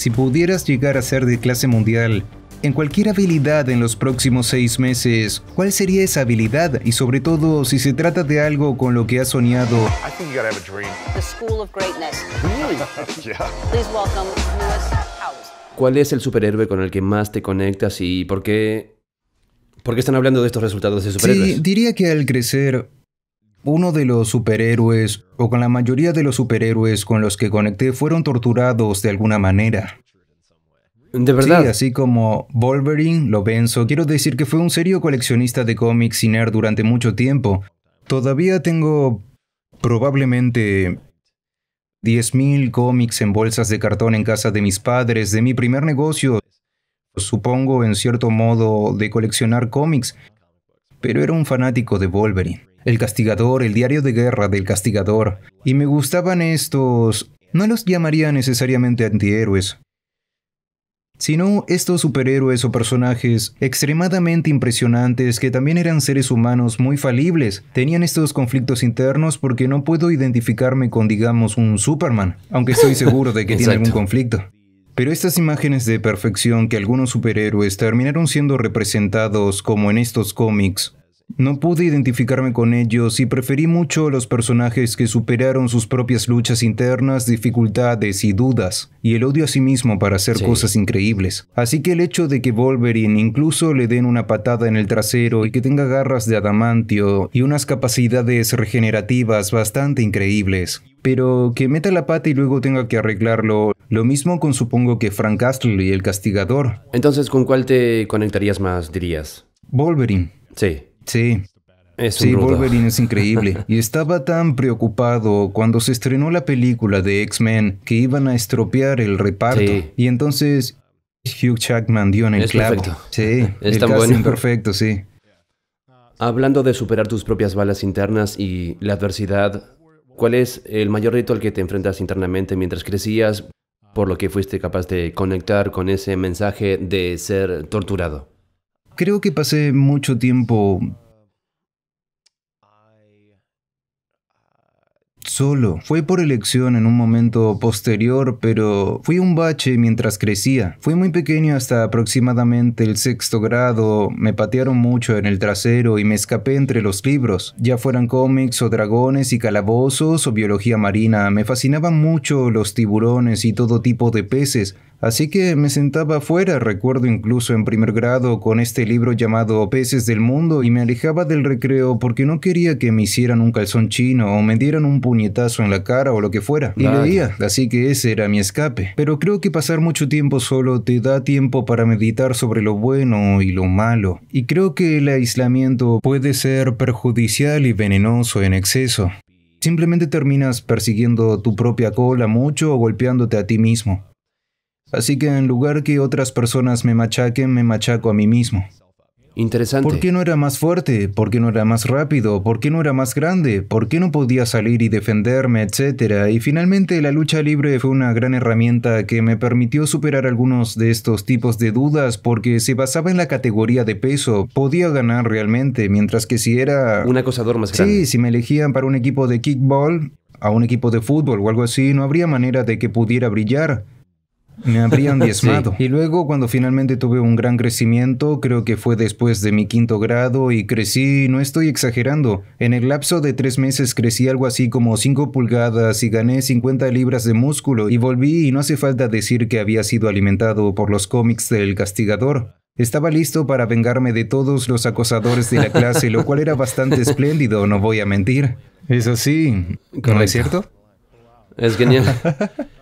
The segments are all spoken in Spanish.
Si pudieras llegar a ser de clase mundial en cualquier habilidad en los próximos seis meses, ¿cuál sería esa habilidad? Y sobre todo, si se trata de algo con lo que has soñado. ¿Cuál es el superhéroe con el que más te conectas y por qué? ¿Por qué están hablando de estos resultados de superhéroes? diría que al crecer uno de los superhéroes, o con la mayoría de los superhéroes con los que conecté, fueron torturados de alguna manera. De verdad. así como Wolverine, lo venzo. Quiero decir que fue un serio coleccionista de cómics y durante mucho tiempo. Todavía tengo probablemente 10.000 cómics en bolsas de cartón en casa de mis padres, de mi primer negocio, supongo en cierto modo de coleccionar cómics, pero era un fanático de Wolverine. El Castigador, el diario de guerra del Castigador. Y me gustaban estos... No los llamaría necesariamente antihéroes, sino estos superhéroes o personajes extremadamente impresionantes que también eran seres humanos muy falibles. Tenían estos conflictos internos porque no puedo identificarme con, digamos, un Superman, aunque estoy seguro de que tiene algún conflicto. Pero estas imágenes de perfección que algunos superhéroes terminaron siendo representados como en estos cómics no pude identificarme con ellos y preferí mucho a los personajes que superaron sus propias luchas internas, dificultades y dudas, y el odio a sí mismo para hacer cosas increíbles. Así que el hecho de que Wolverine incluso le den una patada en el trasero y que tenga garras de adamantio y unas capacidades regenerativas bastante increíbles, pero que meta la pata y luego tenga que arreglarlo. Lo mismo con supongo que Frank y el castigador. Entonces, ¿con cuál te conectarías más, dirías? Wolverine. Sí. Sí. Es sí, Wolverine es increíble. y estaba tan preocupado cuando se estrenó la película de X-Men que iban a estropear el reparto. Y entonces Hugh Jackman dio en el clavo. Sí, está bueno. perfecto, sí. Hablando de superar tus propias balas internas y la adversidad, ¿cuál es el mayor reto al que te enfrentas internamente mientras crecías, por lo que fuiste capaz de conectar con ese mensaje de ser torturado? Creo que pasé mucho tiempo solo. Fue por elección en un momento posterior, pero fui un bache mientras crecía. Fui muy pequeño hasta aproximadamente el sexto grado, me patearon mucho en el trasero y me escapé entre los libros, ya fueran cómics o dragones y calabozos o biología marina. Me fascinaban mucho los tiburones y todo tipo de peces. Así que me sentaba afuera, recuerdo incluso en primer grado, con este libro llamado Peces del Mundo y me alejaba del recreo porque no quería que me hicieran un calzón chino o me dieran un puñetazo en la cara o lo que fuera. Y leía, así que ese era mi escape. Pero creo que pasar mucho tiempo solo te da tiempo para meditar sobre lo bueno y lo malo. Y creo que el aislamiento puede ser perjudicial y venenoso en exceso. Simplemente terminas persiguiendo tu propia cola mucho o golpeándote a ti mismo. Así que en lugar que otras personas me machaquen, me machaco a mí mismo. Interesante. ¿Por qué no era más fuerte? ¿Por qué no era más rápido? ¿Por qué no era más grande? ¿Por qué no podía salir y defenderme, etcétera? Y finalmente la lucha libre fue una gran herramienta que me permitió superar algunos de estos tipos de dudas porque se basaba en la categoría de peso, podía ganar realmente, mientras que si era un acosador más grande. Sí, si me elegían para un equipo de kickball, a un equipo de fútbol o algo así, no habría manera de que pudiera brillar. Me habrían diezmado. Y luego cuando finalmente tuve un gran crecimiento, creo que fue después de mi quinto grado y crecí, no estoy exagerando, en el lapso de tres meses crecí algo así como 5 pulgadas y gané 50 libras de músculo y volví y no hace falta decir que había sido alimentado por los cómics del castigador. Estaba listo para vengarme de todos los acosadores de la clase, lo cual era bastante espléndido, no voy a mentir. Es así, ¿no es cierto? Es genial.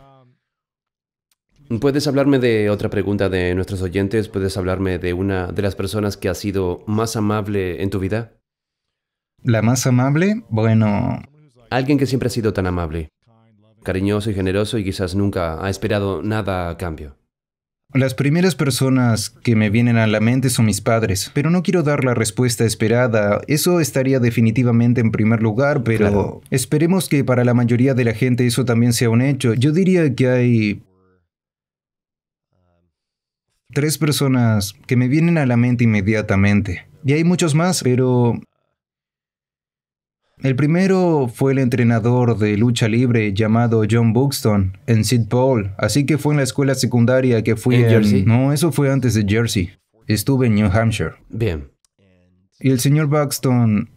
¿Puedes hablarme de otra pregunta de nuestros oyentes? ¿Puedes hablarme de una de las personas que ha sido más amable en tu vida? La más amable, bueno... Alguien que siempre ha sido tan amable, cariñoso y generoso y quizás nunca ha esperado nada a cambio. Las primeras personas que me vienen a la mente son mis padres, pero no quiero dar la respuesta esperada. Eso estaría definitivamente en primer lugar, pero esperemos que para la mayoría de la gente eso también sea un hecho. Yo diría que hay tres personas que me vienen a la mente inmediatamente. Y hay muchos más, pero... El primero fue el entrenador de lucha libre llamado John Buxton en Sid Paul, así que fue en la escuela secundaria que fui a Jersey? No, eso fue antes de Jersey. Estuve en New Hampshire. Bien. Y el señor Buxton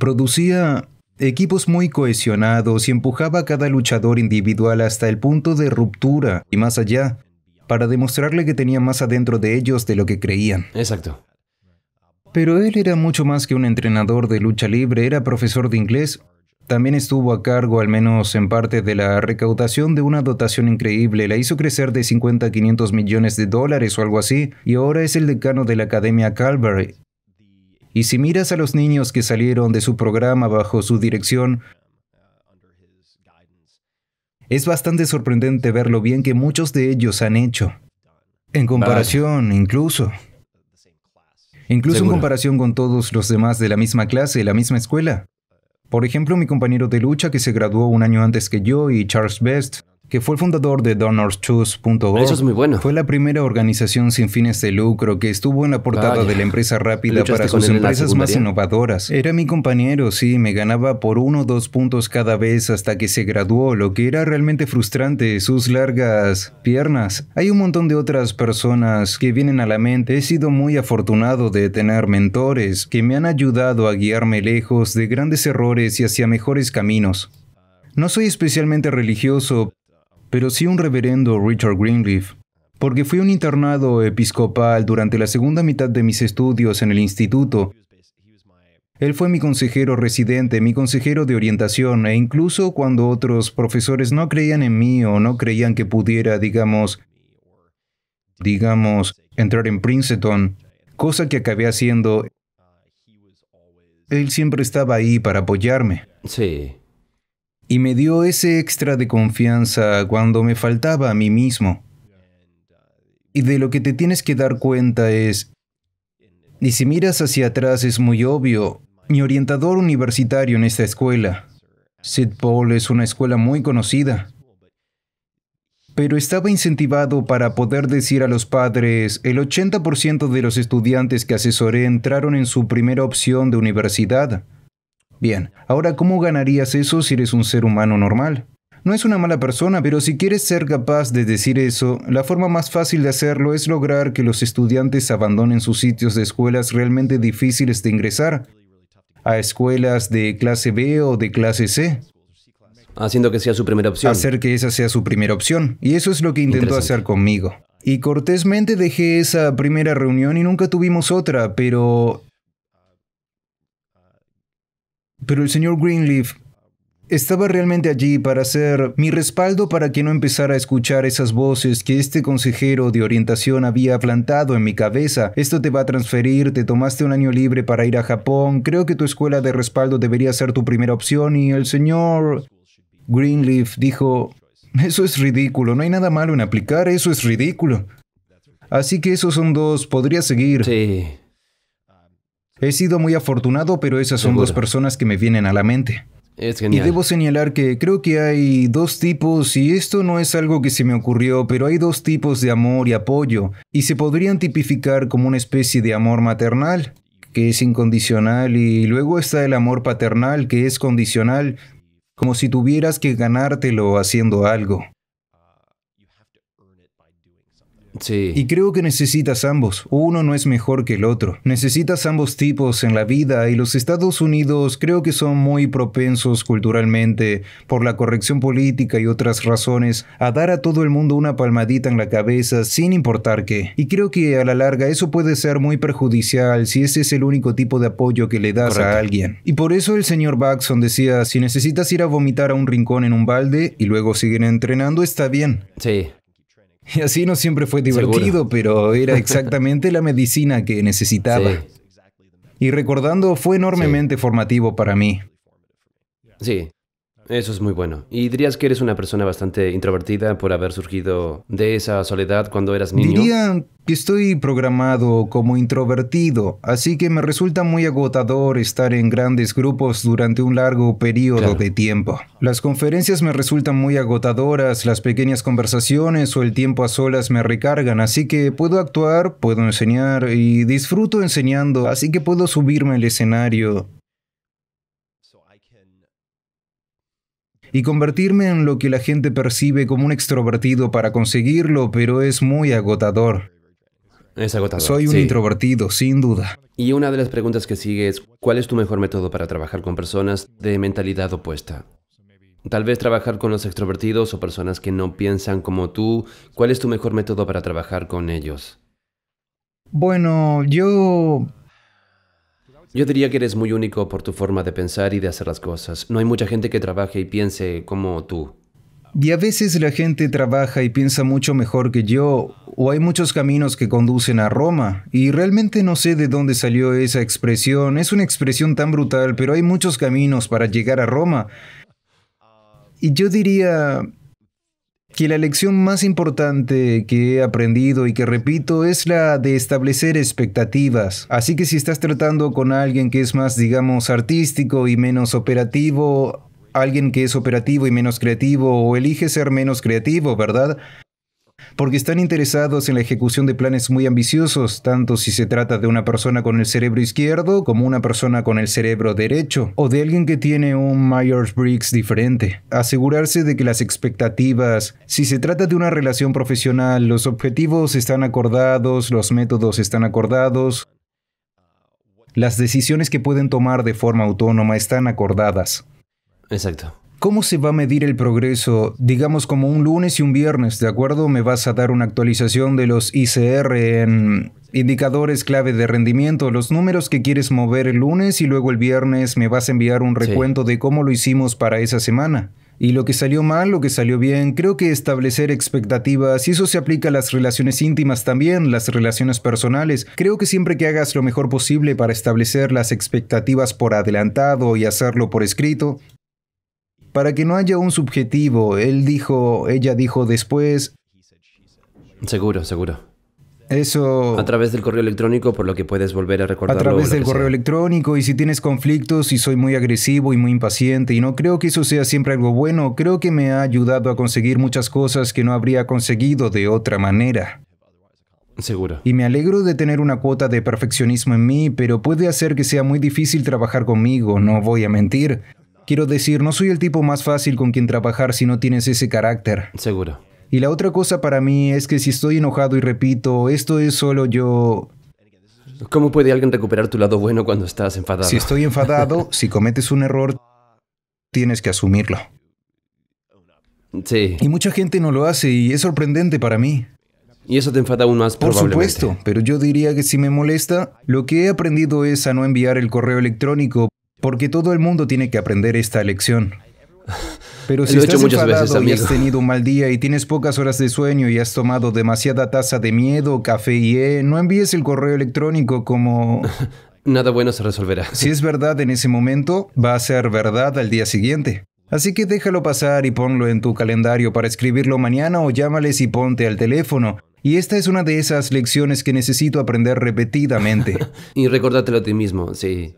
producía equipos muy cohesionados y empujaba a cada luchador individual hasta el punto de ruptura y más allá para demostrarle que tenía más adentro de ellos de lo que creían. Exacto. Pero él era mucho más que un entrenador de lucha libre, era profesor de inglés. También estuvo a cargo, al menos en parte, de la recaudación de una dotación increíble. La hizo crecer de 50 a 500 millones de dólares o algo así, y ahora es el decano de la Academia Calvary. Y si miras a los niños que salieron de su programa bajo su dirección, es bastante sorprendente ver lo bien que muchos de ellos han hecho. En comparación, incluso. Incluso en comparación con todos los demás de la misma clase la misma escuela. Por ejemplo, mi compañero de lucha que se graduó un año antes que yo y Charles Best que fue el fundador de DonorsChoose.org. Eso es muy bueno. Fue la primera organización sin fines de lucro que estuvo en la portada de la empresa rápida para sus empresas más innovadoras. Era mi compañero, sí, me ganaba por uno o dos puntos cada vez hasta que se graduó, lo que era realmente frustrante, sus largas piernas. Hay un montón de otras personas que vienen a la mente. He sido muy afortunado de tener mentores que me han ayudado a guiarme lejos de grandes errores y hacia mejores caminos. No soy especialmente religioso, pero sí un reverendo Richard Greenleaf, porque fui un internado episcopal durante la segunda mitad de mis estudios en el instituto. Él fue mi consejero residente, mi consejero de orientación, e incluso cuando otros profesores no creían en mí o no creían que pudiera, digamos, digamos, entrar en Princeton, cosa que acabé haciendo, él siempre estaba ahí para apoyarme. Sí y me dio ese extra de confianza cuando me faltaba a mí mismo. Y de lo que te tienes que dar cuenta es, ni si miras hacia atrás es muy obvio, mi orientador universitario en esta escuela, Sid Paul es una escuela muy conocida, pero estaba incentivado para poder decir a los padres, el 80% de los estudiantes que asesoré entraron en su primera opción de universidad, Bien, ahora ¿cómo ganarías eso si eres un ser humano normal? No es una mala persona, pero si quieres ser capaz de decir eso, la forma más fácil de hacerlo es lograr que los estudiantes abandonen sus sitios de escuelas realmente difíciles de ingresar a escuelas de clase B o de clase C. Haciendo que sea su primera opción. Hacer que esa sea su primera opción. Y eso es lo que intentó hacer conmigo. Y cortésmente dejé esa primera reunión y nunca tuvimos otra, pero pero el señor Greenleaf estaba realmente allí para ser mi respaldo para que no empezara a escuchar esas voces que este consejero de orientación había plantado en mi cabeza. Esto te va a transferir, te tomaste un año libre para ir a Japón, creo que tu escuela de respaldo debería ser tu primera opción y el señor Greenleaf dijo, eso es ridículo, no hay nada malo en aplicar, eso es ridículo. Así que esos son dos, podría seguir. Sí. He sido muy afortunado, pero esas son dos personas que me vienen a la mente. Y debo señalar que creo que hay dos tipos, y esto no es algo que se me ocurrió, pero hay dos tipos de amor y apoyo, y se podrían tipificar como una especie de amor maternal, que es incondicional, y luego está el amor paternal, que es condicional, como si tuvieras que ganártelo haciendo algo. Y creo que necesitas ambos. Uno no es mejor que el otro. Necesitas ambos tipos en la vida y los Estados Unidos creo que son muy propensos culturalmente, por la corrección política y otras razones, a dar a todo el mundo una palmadita en la cabeza sin importar qué. Y creo que a la larga eso puede ser muy perjudicial si ese es el único tipo de apoyo que le das a alguien. Y por eso el señor Baxon decía, si necesitas ir a vomitar a un rincón en un balde y luego siguen entrenando, está bien. Sí. Y así no siempre fue divertido, pero era exactamente la medicina que necesitaba. Y recordando fue enormemente formativo para mí. Sí, eso es muy bueno. ¿Y dirías que eres una persona bastante introvertida por haber surgido de esa soledad cuando eras niño? Diría que estoy programado como introvertido, así que me resulta muy agotador estar en grandes grupos durante un largo periodo de tiempo. Las conferencias me resultan muy agotadoras, las pequeñas conversaciones o el tiempo a solas me recargan, así que puedo actuar, puedo enseñar y disfruto enseñando, así que puedo subirme al escenario y convertirme en lo que la gente percibe como un extrovertido para conseguirlo, pero es muy agotador. Es agotador. Soy un introvertido, sin duda. Y una de las preguntas que sigue es, ¿cuál es tu mejor método para trabajar con personas de mentalidad opuesta? Tal vez trabajar con los extrovertidos o personas que no piensan como tú. ¿Cuál es tu mejor método para trabajar con ellos? Bueno, yo yo diría que eres muy único por tu forma de pensar y de hacer las cosas. No hay mucha gente que trabaje y piense como tú. Y a veces la gente trabaja y piensa mucho mejor que yo, o hay muchos caminos que conducen a Roma, y realmente no sé de dónde salió esa expresión, es una expresión tan brutal, pero hay muchos caminos para llegar a Roma. Y yo diría, que la lección más importante que he aprendido y que repito es la de establecer expectativas. Así que si estás tratando con alguien que es más, digamos, artístico y menos operativo, alguien que es operativo y menos creativo, o elige ser menos creativo, ¿verdad? porque están interesados en la ejecución de planes muy ambiciosos, tanto si se trata de una persona con el cerebro izquierdo como una persona con el cerebro derecho, o de alguien que tiene un Myers-Briggs diferente. Asegurarse de que las expectativas, si se trata de una relación profesional, los objetivos están acordados, los métodos están acordados, las decisiones que pueden tomar de forma autónoma están acordadas. Exacto. ¿Cómo se va a medir el progreso? Digamos como un lunes y un viernes, ¿de acuerdo? Me vas a dar una actualización de los ICR en indicadores clave de rendimiento, los números que quieres mover el lunes y luego el viernes me vas a enviar un recuento de cómo lo hicimos para esa semana. Y lo que salió mal, lo que salió bien, creo que establecer expectativas, y eso se aplica a las relaciones íntimas también, las relaciones personales, creo que siempre que hagas lo mejor posible para establecer las expectativas por adelantado y hacerlo por escrito, para que no haya un subjetivo, él dijo, ella dijo después. Seguro, seguro. Eso. A través del correo electrónico, por lo que puedes volver a recordarlo. A través del correo electrónico, y si tienes conflictos, y soy muy agresivo y muy impaciente, y no creo que eso sea siempre algo bueno, creo que me ha ayudado a conseguir muchas cosas que no habría conseguido de otra manera. Seguro. Y me alegro de tener una cuota de perfeccionismo en mí, pero puede hacer que sea muy difícil trabajar conmigo, no voy a mentir. Quiero decir, no soy el tipo más fácil con quien trabajar si no tienes ese carácter. Seguro. Y la otra cosa para mí es que si estoy enojado y repito, esto es solo yo... ¿Cómo puede alguien recuperar tu lado bueno cuando estás enfadado? Si estoy enfadado, si cometes un error, tienes que asumirlo. Sí. Y mucha gente no lo hace y es sorprendente para mí. Y eso te enfada aún más, Por supuesto, pero yo diría que si me molesta, lo que he aprendido es a no enviar el correo electrónico porque todo el mundo tiene que aprender esta lección. Pero si estás y has tenido un mal día y tienes pocas horas de sueño y has tomado demasiada taza de miedo, café y e, no envíes el correo electrónico como... Nada bueno se resolverá. Si es verdad en ese momento, va a ser verdad al día siguiente. Así que déjalo pasar y ponlo en tu calendario para escribirlo mañana o llámales y ponte al teléfono. Y esta es una de esas lecciones que necesito aprender repetidamente. y recordátelo a ti mismo, sí.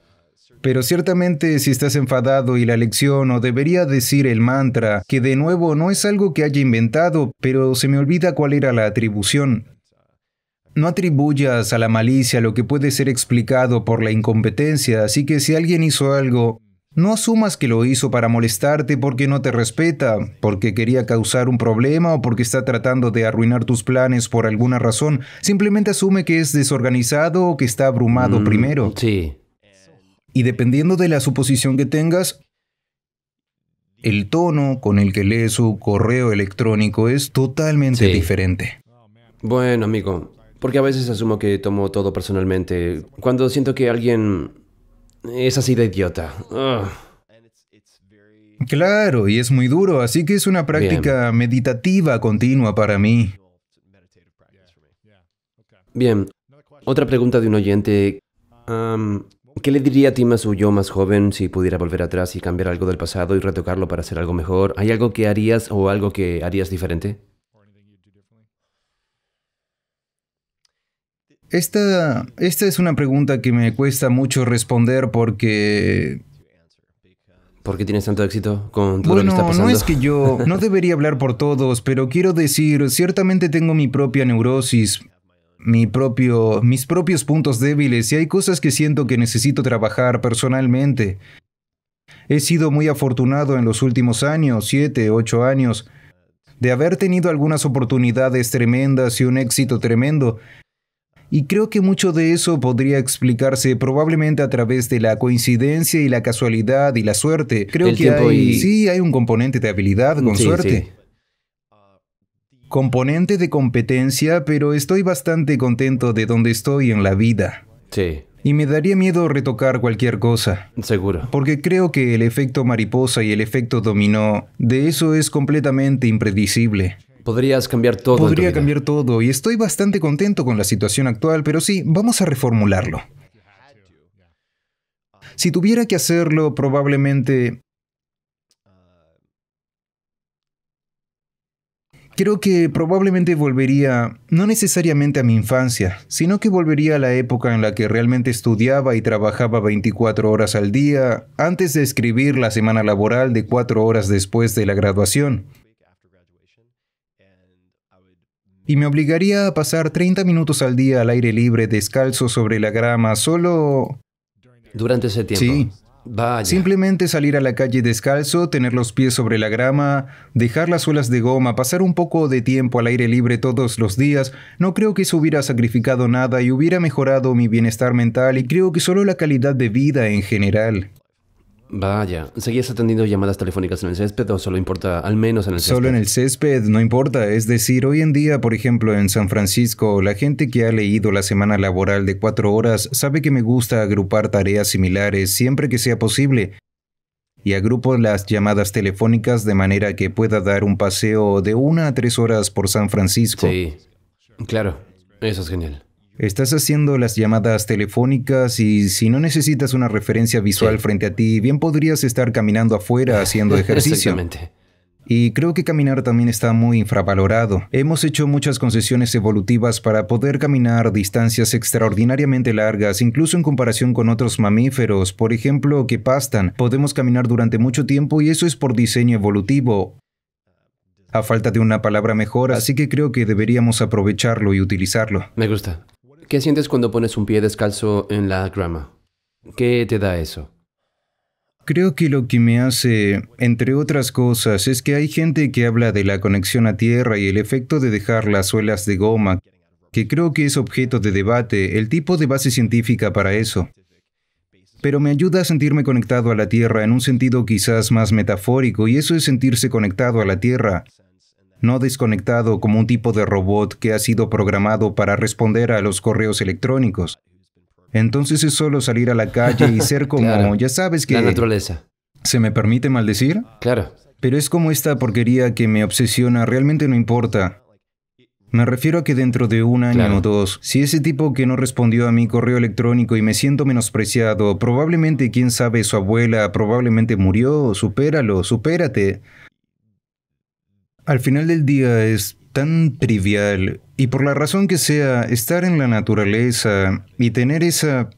Pero ciertamente si estás enfadado y la lección o debería decir el mantra, que de nuevo no es algo que haya inventado, pero se me olvida cuál era la atribución. No atribuyas a la malicia lo que puede ser explicado por la incompetencia, así que si alguien hizo algo, no asumas que lo hizo para molestarte porque no te respeta, porque quería causar un problema o porque está tratando de arruinar tus planes por alguna razón. Simplemente asume que es desorganizado o que está abrumado mm, primero. Sí. Y dependiendo de la suposición que tengas, el tono con el que lee su correo electrónico es totalmente diferente. Bueno, amigo, porque a veces asumo que tomo todo personalmente. Cuando siento que alguien es así de idiota. Claro, y es muy duro, así que es una práctica meditativa continua para mí. Bien, otra pregunta de un oyente. ¿Qué le diría a ti más yo más joven si pudiera volver atrás y cambiar algo del pasado y retocarlo para hacer algo mejor? ¿Hay algo que harías o algo que harías diferente? Esta, esta es una pregunta que me cuesta mucho responder porque ¿Por qué tienes tanto éxito con todo lo que está pasando? No es que yo no debería hablar por todos, pero quiero decir, ciertamente tengo mi propia neurosis mi propio, mis propios puntos débiles y hay cosas que siento que necesito trabajar personalmente. He sido muy afortunado en los últimos años, siete ocho años, de haber tenido algunas oportunidades tremendas y un éxito tremendo, y creo que mucho de eso podría explicarse probablemente a través de la coincidencia y la casualidad y la suerte. Creo que sí hay un componente de habilidad con suerte componente de competencia, pero estoy bastante contento de donde estoy en la vida. Sí. Y me daría miedo retocar cualquier cosa. Seguro. Porque creo que el efecto mariposa y el efecto dominó, de eso es completamente impredecible. Podrías cambiar todo. Podría cambiar todo y estoy bastante contento con la situación actual, pero sí, vamos a reformularlo. Si tuviera que hacerlo, probablemente Creo que probablemente volvería, no necesariamente a mi infancia, sino que volvería a la época en la que realmente estudiaba y trabajaba 24 horas al día antes de escribir la semana laboral de 4 horas después de la graduación. Y me obligaría a pasar 30 minutos al día al aire libre descalzo sobre la grama solo... Durante ese tiempo. Simplemente salir a la calle descalzo, tener los pies sobre la grama, dejar las suelas de goma, pasar un poco de tiempo al aire libre todos los días, no creo que eso hubiera sacrificado nada y hubiera mejorado mi bienestar mental y creo que solo la calidad de vida en general. Vaya, ¿seguías atendiendo llamadas telefónicas en el césped o solo importa, al menos en el césped? Solo en el césped, no importa. Es decir, hoy en día, por ejemplo, en San Francisco, la gente que ha leído la semana laboral de cuatro horas sabe que me gusta agrupar tareas similares siempre que sea posible. Y agrupo las llamadas telefónicas de manera que pueda dar un paseo de una a tres horas por San Francisco. Sí, claro, eso es genial. Estás haciendo las llamadas telefónicas y si no necesitas una referencia visual frente a ti, bien podrías estar caminando afuera haciendo ejercicio. Exactamente. Y creo que caminar también está muy infravalorado. Hemos hecho muchas concesiones evolutivas para poder caminar distancias extraordinariamente largas, incluso en comparación con otros mamíferos, por ejemplo, que pastan. Podemos caminar durante mucho tiempo y eso es por diseño evolutivo. A falta de una palabra mejor, así que creo que deberíamos aprovecharlo y utilizarlo. Me gusta. ¿Qué sientes cuando pones un pie descalzo en la grama? ¿Qué te da eso? Creo que lo que me hace, entre otras cosas, es que hay gente que habla de la conexión a tierra y el efecto de dejar las suelas de goma, que creo que es objeto de debate, el tipo de base científica para eso. Pero me ayuda a sentirme conectado a la tierra en un sentido quizás más metafórico, y eso es sentirse conectado a la tierra, no desconectado como un tipo de robot que ha sido programado para responder a los correos electrónicos. Entonces es solo salir a la calle y ser como, ya sabes que... La naturaleza. ¿Se me permite maldecir? Claro. Pero es como esta porquería que me obsesiona, realmente no importa. Me refiero a que dentro de un año o dos, si ese tipo que no respondió a mi correo electrónico y me siento menospreciado, probablemente, quién sabe, su abuela probablemente murió, supéralo, supérate. Al final del día es tan trivial y por la razón que sea, estar en la naturaleza y tener esa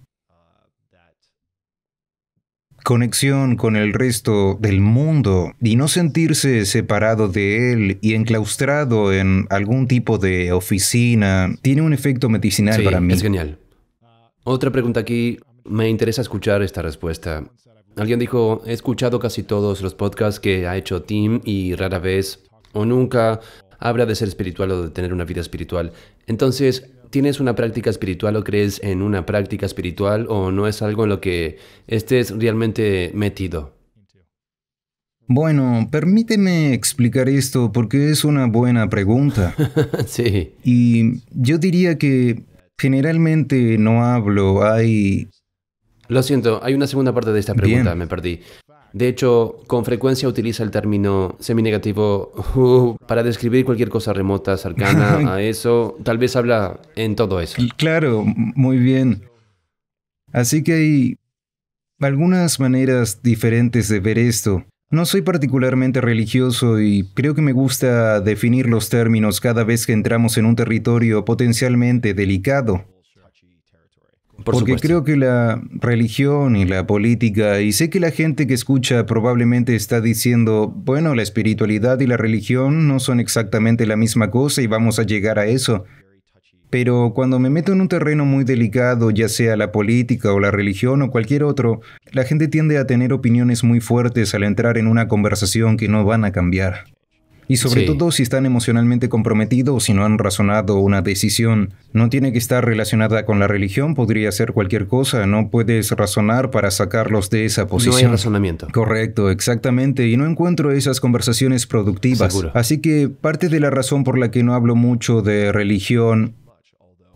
conexión con el resto del mundo y no sentirse separado de él y enclaustrado en algún tipo de oficina tiene un efecto medicinal para mí. Es genial. Otra pregunta aquí, me interesa escuchar esta respuesta. Alguien dijo, he escuchado casi todos los podcasts que ha hecho Tim y rara vez o nunca habla de ser espiritual o de tener una vida espiritual. Entonces, ¿tienes una práctica espiritual o crees en una práctica espiritual o no es algo en lo que estés realmente metido? Bueno, permíteme explicar esto porque es una buena pregunta. sí. Y yo diría que generalmente no hablo, hay... Lo siento, hay una segunda parte de esta pregunta, me perdí. De hecho, con frecuencia utiliza el término seminegativo uh, para describir cualquier cosa remota, cercana a eso. Tal vez habla en todo eso. Claro, muy bien. Así que hay algunas maneras diferentes de ver esto. No soy particularmente religioso y creo que me gusta definir los términos cada vez que entramos en un territorio potencialmente delicado. Porque creo que la religión y la política, y sé que la gente que escucha probablemente está diciendo, bueno, la espiritualidad y la religión no son exactamente la misma cosa y vamos a llegar a eso. Pero cuando me meto en un terreno muy delicado, ya sea la política o la religión o cualquier otro, la gente tiende a tener opiniones muy fuertes al entrar en una conversación que no van a cambiar. Y sobre todo si están emocionalmente comprometidos si no han razonado una decisión. No tiene que estar relacionada con la religión, podría ser cualquier cosa, no puedes razonar para sacarlos de esa posición. No hay razonamiento. Correcto, exactamente, y no encuentro esas conversaciones productivas. Así que parte de la razón por la que no hablo mucho de religión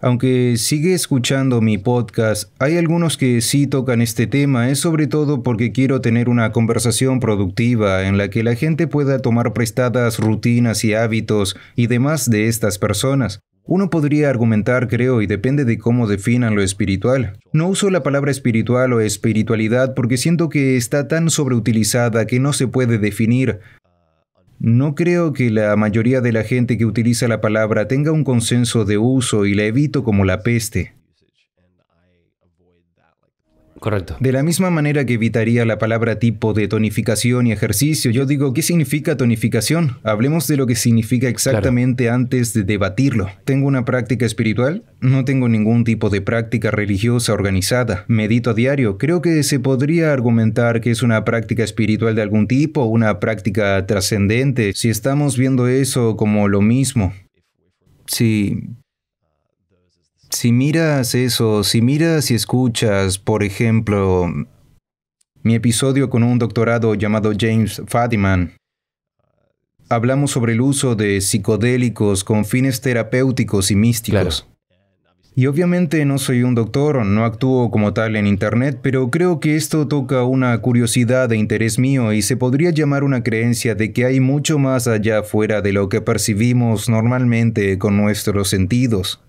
aunque sigue escuchando mi podcast, hay algunos que sí tocan este tema, es sobre todo porque quiero tener una conversación productiva en la que la gente pueda tomar prestadas rutinas y hábitos y demás de estas personas. Uno podría argumentar, creo, y depende de cómo definan lo espiritual. No uso la palabra espiritual o espiritualidad porque siento que está tan sobreutilizada que no se puede definir, no creo que la mayoría de la gente que utiliza la palabra tenga un consenso de uso y la evito como la peste. Correcto. De la misma manera que evitaría la palabra tipo de tonificación y ejercicio, yo digo, ¿qué significa tonificación? Hablemos de lo que significa exactamente antes de debatirlo. ¿Tengo una práctica espiritual? No tengo ningún tipo de práctica religiosa organizada. Medito a diario. Creo que se podría argumentar que es una práctica espiritual de algún tipo, una práctica trascendente, si estamos viendo eso como lo mismo. Si si miras eso, si miras y escuchas, por ejemplo, mi episodio con un doctorado llamado James Fadiman, hablamos sobre el uso de psicodélicos con fines terapéuticos y místicos. Y obviamente no soy un doctor, no actúo como tal en Internet, pero creo que esto toca una curiosidad de interés mío y se podría llamar una creencia de que hay mucho más allá fuera de lo que percibimos normalmente con nuestros sentidos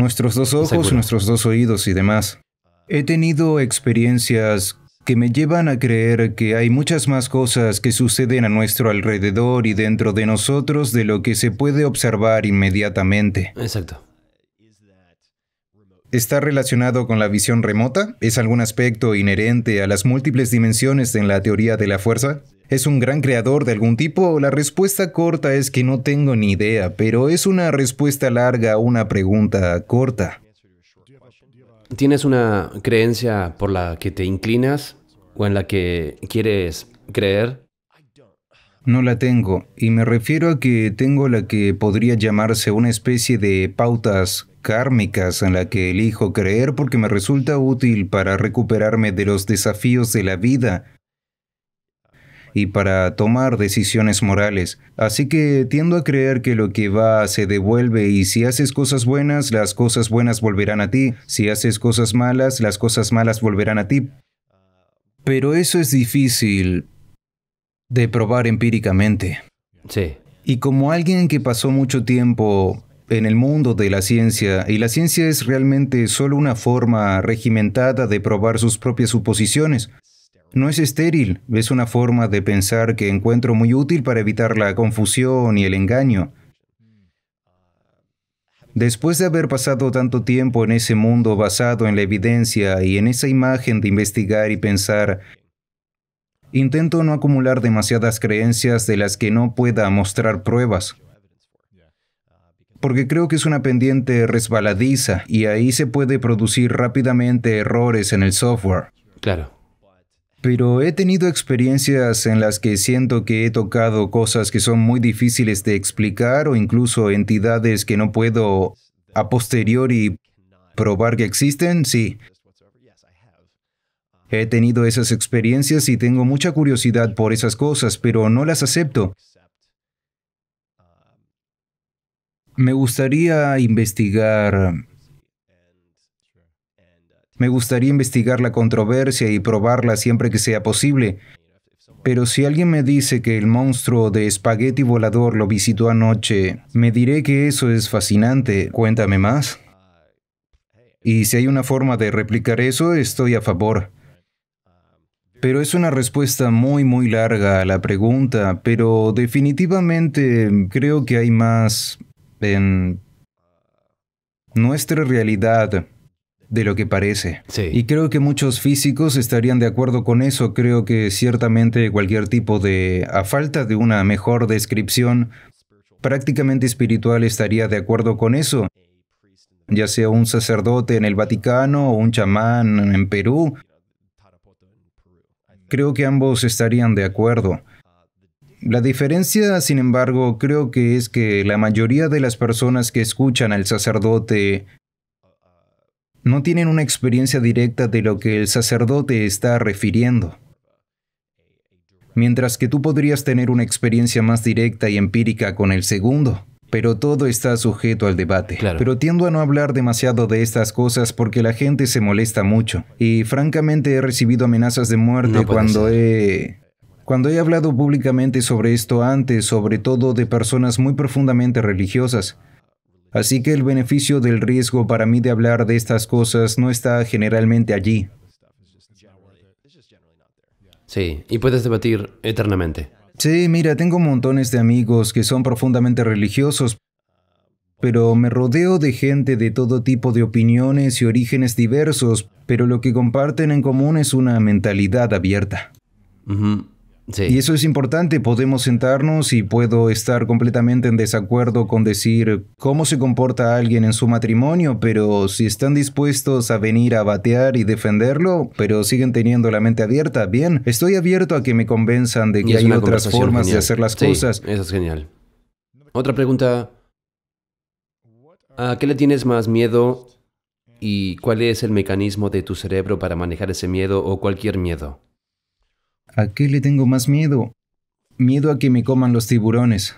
nuestros dos ojos, nuestros dos oídos y demás. He tenido experiencias que me llevan a creer que hay muchas más cosas que suceden a nuestro alrededor y dentro de nosotros de lo que se puede observar inmediatamente. Exacto. ¿Está relacionado con la visión remota? ¿Es algún aspecto inherente a las múltiples dimensiones en la teoría de la fuerza? ¿Es un gran creador de algún tipo? La respuesta corta es que no tengo ni idea, pero es una respuesta larga a una pregunta corta. ¿Tienes una creencia por la que te inclinas o en la que quieres creer? No la tengo, y me refiero a que tengo la que podría llamarse una especie de pautas kármicas en la que elijo creer porque me resulta útil para recuperarme de los desafíos de la vida y para tomar decisiones morales. Así que tiendo a creer que lo que va se devuelve y si haces cosas buenas, las cosas buenas volverán a ti. Si haces cosas malas, las cosas malas volverán a ti. Pero eso es difícil de probar empíricamente. Sí. Y como alguien que pasó mucho tiempo en el mundo de la ciencia, y la ciencia es realmente solo una forma regimentada de probar sus propias suposiciones. No es estéril, es una forma de pensar que encuentro muy útil para evitar la confusión y el engaño. Después de haber pasado tanto tiempo en ese mundo basado en la evidencia y en esa imagen de investigar y pensar, Intento no acumular demasiadas creencias de las que no pueda mostrar pruebas, porque creo que es una pendiente resbaladiza y ahí se puede producir rápidamente errores en el software. Claro. Pero he tenido experiencias en las que siento que he tocado cosas que son muy difíciles de explicar o incluso entidades que no puedo a posteriori probar que existen, sí. He tenido esas experiencias y tengo mucha curiosidad por esas cosas, pero no las acepto. Me gustaría investigar... Me gustaría investigar la controversia y probarla siempre que sea posible. Pero si alguien me dice que el monstruo de espagueti volador lo visitó anoche, me diré que eso es fascinante. Cuéntame más. Y si hay una forma de replicar eso, estoy a favor. Pero es una respuesta muy muy larga a la pregunta, pero definitivamente creo que hay más en nuestra realidad de lo que parece. Y creo que muchos físicos estarían de acuerdo con eso. Creo que ciertamente cualquier tipo de, a falta de una mejor descripción, prácticamente espiritual estaría de acuerdo con eso. Ya sea un sacerdote en el Vaticano o un chamán en Perú Creo que ambos estarían de acuerdo. La diferencia, sin embargo, creo que es que la mayoría de las personas que escuchan al sacerdote no tienen una experiencia directa de lo que el sacerdote está refiriendo. Mientras que tú podrías tener una experiencia más directa y empírica con el segundo pero todo está sujeto al debate. Pero tiendo a no hablar demasiado de estas cosas porque la gente se molesta mucho. Y francamente he recibido amenazas de muerte cuando he... Cuando he hablado públicamente sobre esto antes, sobre todo de personas muy profundamente religiosas, Así que el beneficio del riesgo para mí de hablar de estas cosas no está generalmente allí. Sí, y puedes debatir eternamente. Sí, mira, tengo montones de amigos que son profundamente religiosos, pero me rodeo de gente de todo tipo de opiniones y orígenes diversos, pero lo que comparten en común es una mentalidad abierta. Y eso es importante, podemos sentarnos y puedo estar completamente en desacuerdo con decir cómo se comporta alguien en su matrimonio, pero si están dispuestos a venir a batear y defenderlo, pero siguen teniendo la mente abierta, bien, estoy abierto a que me convenzan de que hay otras formas de hacer las cosas. Eso es genial. Otra pregunta, ¿a qué le tienes más miedo y cuál es el mecanismo de tu cerebro para manejar ese miedo o cualquier miedo? ¿A qué le tengo más miedo? Miedo a que me coman los tiburones.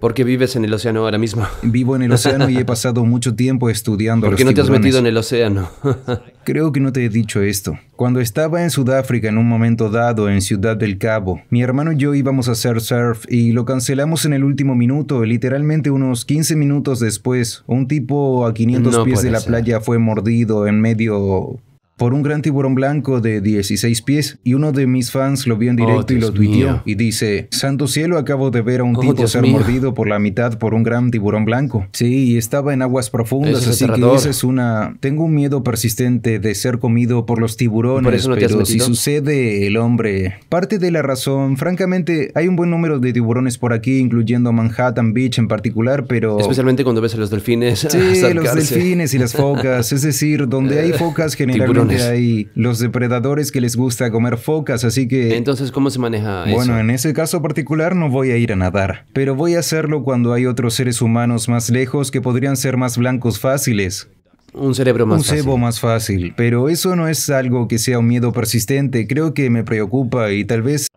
¿Por qué vives en el océano ahora mismo? Vivo en el océano y he pasado mucho tiempo estudiando ¿Por qué no te has metido en el océano? Creo que no te he dicho esto. Cuando estaba en Sudáfrica en un momento dado en Ciudad del Cabo, mi hermano y yo íbamos a hacer surf y lo cancelamos en el último minuto, literalmente unos 15 minutos después. Un tipo a 500 pies de la playa fue mordido en medio por un gran tiburón blanco de 16 pies y uno de mis fans lo vio en oh, directo y lo tuiteó y dice, Santo cielo, acabo de ver a un oh, tipo ser mordido por la mitad por un gran tiburón blanco. Sí, estaba en aguas profundas, así que esa es una... Tengo un miedo persistente de ser comido por los tiburones, por eso no pero si sucede, el hombre... Parte de la razón, francamente, hay un buen número de tiburones por aquí, incluyendo Manhattan Beach en particular, pero... Especialmente cuando ves a los delfines. Sí, los delfines y las focas, es decir, donde hay eh, focas generalmente hay los depredadores que les gusta comer focas, así que... Entonces, ¿cómo se maneja eso? Bueno, en ese caso particular no voy a ir a nadar, pero voy a hacerlo cuando hay otros seres humanos más lejos que podrían ser más blancos fáciles. Un cerebro más fácil. Un cebo más fácil, pero eso no es algo que sea un miedo persistente, creo que me preocupa y tal vez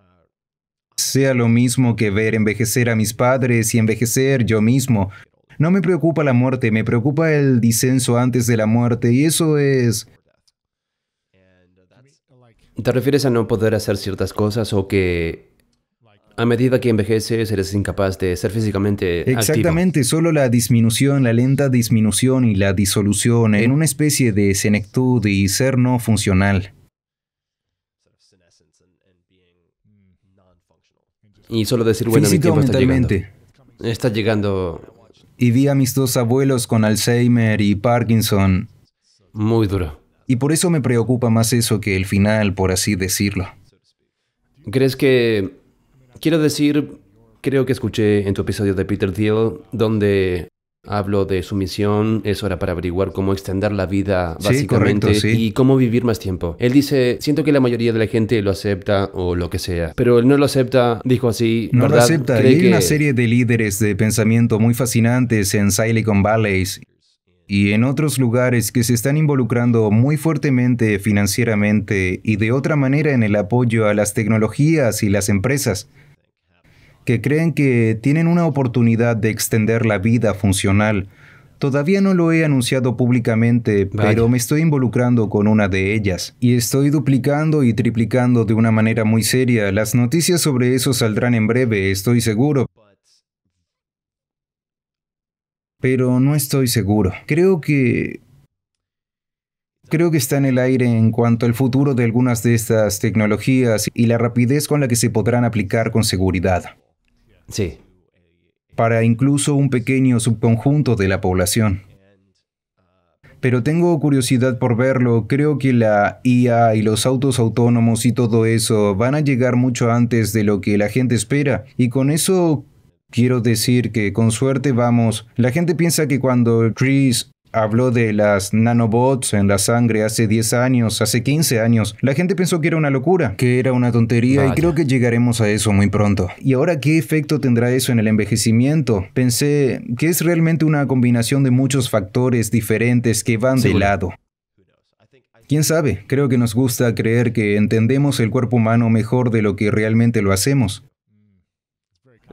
sea lo mismo que ver envejecer a mis padres y envejecer yo mismo. No me preocupa la muerte, me preocupa el disenso antes de la muerte y eso es ¿Te refieres a no poder hacer ciertas cosas o que a medida que envejeces eres incapaz de ser físicamente Exactamente, solo la disminución, la lenta disminución y la disolución en eh. una especie de senectud y ser no funcional. Y solo decir, bueno, Físico, mi está mentalmente. llegando. Está llegando... Y vi a mis dos abuelos con Alzheimer y Parkinson. Muy duro. Y por eso me preocupa más eso que el final, por así decirlo. ¿Crees que... Quiero decir, creo que escuché en tu episodio de Peter Thiel, donde hablo de su misión, es hora para averiguar cómo extender la vida básicamente y cómo vivir más tiempo. Él dice, siento que la mayoría de la gente lo acepta o lo que sea, pero él no lo acepta, dijo así, No lo acepta, hay una serie de líderes de pensamiento muy fascinantes en Silicon Valley y en otros lugares que se están involucrando muy fuertemente financieramente y de otra manera en el apoyo a las tecnologías y las empresas, que creen que tienen una oportunidad de extender la vida funcional. Todavía no lo he anunciado públicamente, pero me estoy involucrando con una de ellas. Y estoy duplicando y triplicando de una manera muy seria. Las noticias sobre eso saldrán en breve, estoy seguro pero no estoy seguro. Creo que... Creo que está en el aire en cuanto al futuro de algunas de estas tecnologías y la rapidez con la que se podrán aplicar con seguridad. Sí. Para incluso un pequeño subconjunto de la población. Pero tengo curiosidad por verlo. Creo que la IA y los autos autónomos y todo eso van a llegar mucho antes de lo que la gente espera. Y con eso Quiero decir que con suerte vamos... La gente piensa que cuando Chris habló de las nanobots en la sangre hace 10 años, hace 15 años, la gente pensó que era una locura, que era una tontería y creo que llegaremos a eso muy pronto. ¿Y ahora qué efecto tendrá eso en el envejecimiento? Pensé que es realmente una combinación de muchos factores diferentes que van de lado. Quién sabe, creo que nos gusta creer que entendemos el cuerpo humano mejor de lo que realmente lo hacemos.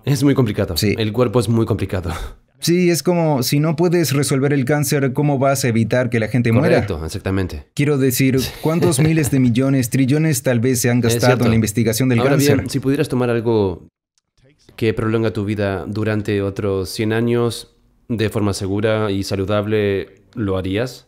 Es muy complicado. Sí. El cuerpo es muy complicado. Sí, es como si no puedes resolver el cáncer, ¿cómo vas a evitar que la gente muera? Correcto, exactamente. Quiero decir, ¿cuántos miles de millones, trillones tal vez se han gastado en la investigación del cáncer? si pudieras tomar algo que prolonga tu vida durante otros 100 años de forma segura y saludable, ¿lo harías?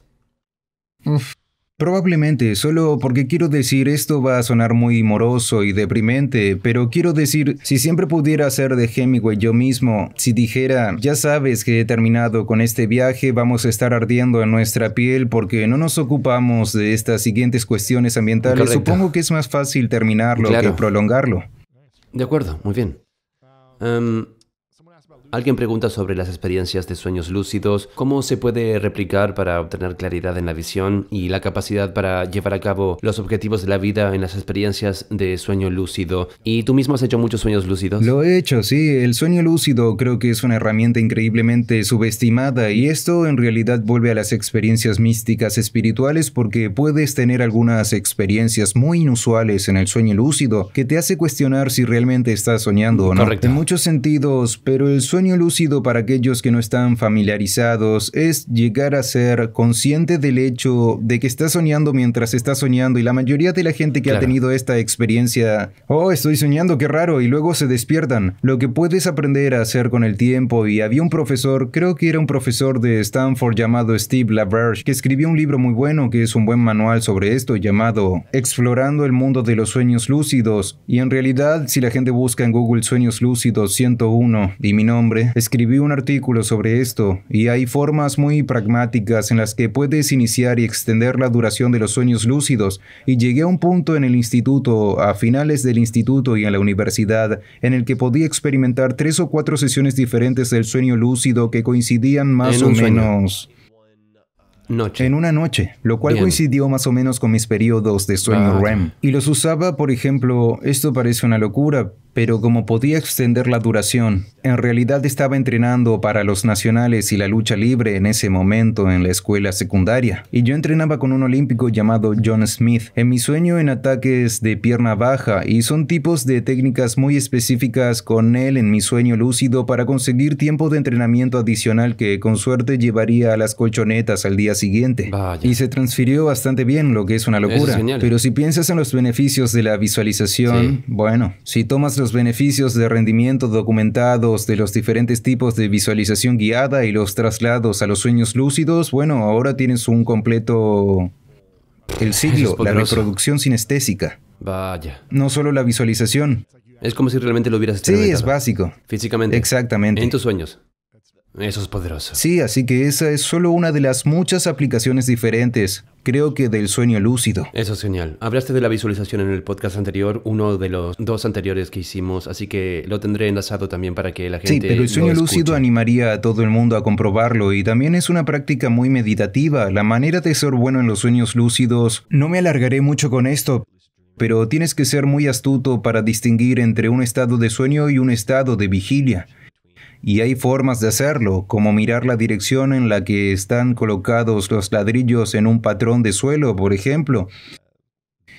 Probablemente, solo porque quiero decir esto va a sonar muy moroso y deprimente, pero quiero decir, si siempre pudiera ser de Hemingway yo mismo, si dijera, ya sabes que he terminado con este viaje, vamos a estar ardiendo en nuestra piel porque no nos ocupamos de estas siguientes cuestiones ambientales, supongo que es más fácil terminarlo que prolongarlo. De acuerdo, muy bien. Em, Alguien pregunta sobre las experiencias de sueños lúcidos, cómo se puede replicar para obtener claridad en la visión y la capacidad para llevar a cabo los objetivos de la vida en las experiencias de sueño lúcido. ¿Y tú mismo has hecho muchos sueños lúcidos? Lo he hecho, sí. El sueño lúcido creo que es una herramienta increíblemente subestimada y esto en realidad vuelve a las experiencias místicas espirituales porque puedes tener algunas experiencias muy inusuales en el sueño lúcido que te hace cuestionar si realmente estás soñando o no. Correcto. En muchos sentidos, pero el sueño sueño lúcido para aquellos que no están familiarizados es llegar a ser consciente del hecho de que está soñando mientras está soñando y la mayoría de la gente que ha tenido esta experiencia, oh, estoy soñando, qué raro, y luego se despiertan. Lo que puedes aprender a hacer con el tiempo y había un profesor, creo que era un profesor de Stanford llamado Steve Laverge que escribió un libro muy bueno que es un buen manual sobre esto llamado Explorando el mundo de los sueños lúcidos y en realidad si la gente busca en Google sueños lúcidos 101 y mi nombre escribí un artículo sobre esto y hay formas muy pragmáticas en las que puedes iniciar y extender la duración de los sueños lúcidos y llegué a un punto en el instituto, a finales del instituto y en la universidad, en el que podía experimentar tres o cuatro sesiones diferentes del sueño lúcido que coincidían más o menos... En una noche, lo cual coincidió más o menos con mis periodos de sueño ah, REM. Y los usaba, por ejemplo, esto parece una locura, pero como podía extender la duración, en realidad estaba entrenando para los nacionales y la lucha libre en ese momento en la escuela secundaria, y yo entrenaba con un olímpico llamado John Smith en mi sueño en ataques de pierna baja, y son tipos de técnicas muy específicas con él en mi sueño lúcido para conseguir tiempo de entrenamiento adicional que con suerte llevaría a las colchonetas al día siguiente. Y se transfirió bastante bien, lo que es una locura. pero si piensas en los beneficios de la visualización, bueno, si tomas los beneficios de rendimiento documentados de los diferentes tipos de visualización guiada y los traslados a los sueños lúcidos, bueno, ahora tienes un completo... El siglo, la reproducción sinestésica. Vaya. No solo la visualización. Es como si realmente lo hubieras hecho. Sí, es básico. Físicamente. Exactamente. En tus sueños. Eso es poderoso. Sí, así que esa es solo una de las muchas aplicaciones diferentes creo que del sueño lúcido. Eso es genial. Hablaste de la visualización en el podcast anterior, uno de los dos anteriores que hicimos, así que lo tendré enlazado también para que la gente. Sí, pero el sueño lúcido animaría a todo el mundo a comprobarlo y también es una práctica muy meditativa. La manera de ser bueno en los sueños lúcidos. No me alargaré mucho con esto. Pero tienes que ser muy astuto para distinguir entre un estado de sueño y un estado de vigilia y hay formas de hacerlo, como mirar la dirección en la que están colocados los ladrillos en un patrón de suelo, por ejemplo.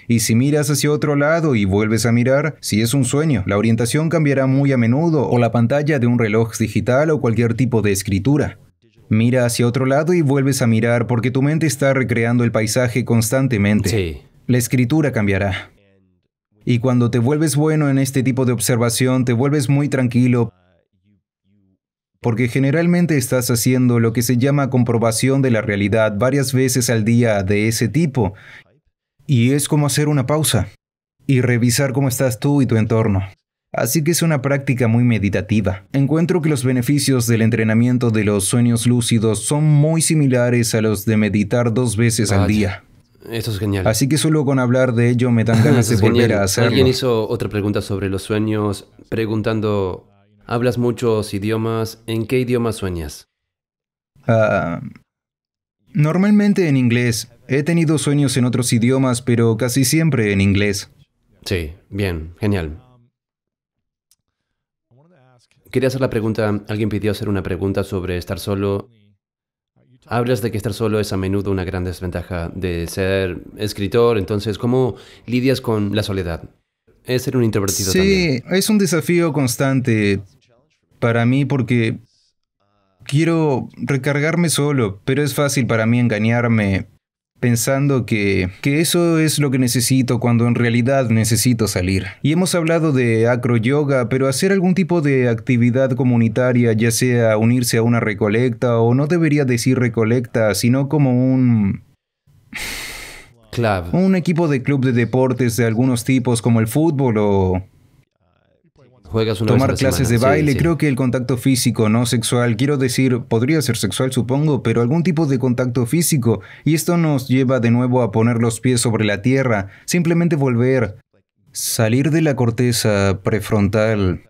Y si miras hacia otro lado y vuelves a mirar, si es un sueño, la orientación cambiará muy a menudo, o la pantalla de un reloj digital o cualquier tipo de escritura. Mira hacia otro lado y vuelves a mirar porque tu mente está recreando el paisaje constantemente. La escritura cambiará. Y cuando te vuelves bueno en este tipo de observación, te vuelves muy tranquilo porque generalmente estás haciendo lo que se llama comprobación de la realidad varias veces al día de ese tipo, y es como hacer una pausa y revisar cómo estás tú y tu entorno. Así que es una práctica muy meditativa. Encuentro que los beneficios del entrenamiento de los sueños lúcidos son muy similares a los de meditar dos veces al día. Eso es genial. Así que solo con hablar de ello me dan ganas de volver a hacerlo. Alguien hizo otra pregunta sobre los sueños, preguntando Hablas muchos idiomas. ¿En qué idioma sueñas? Ah, normalmente en inglés. He tenido sueños en otros idiomas, pero casi siempre en inglés. Sí, bien, genial. Quería hacer la pregunta, alguien pidió hacer una pregunta sobre estar solo. Hablas de que estar solo es a menudo una gran desventaja de ser escritor, entonces, ¿cómo lidias con la soledad? Es ser un introvertido. Sí, es un desafío constante para mí porque quiero recargarme solo, pero es fácil para mí engañarme pensando que, que eso es lo que necesito cuando en realidad necesito salir. Y hemos hablado de acro yoga, pero hacer algún tipo de actividad comunitaria, ya sea unirse a una recolecta o no debería decir recolecta, sino como un... Club. Un equipo de club de deportes de algunos tipos como el fútbol o Tomar clases de baile, creo que el contacto físico, no sexual, quiero decir, podría ser sexual supongo, pero algún tipo de contacto físico. Y esto nos lleva de nuevo a poner los pies sobre la tierra, simplemente volver, salir de la corteza prefrontal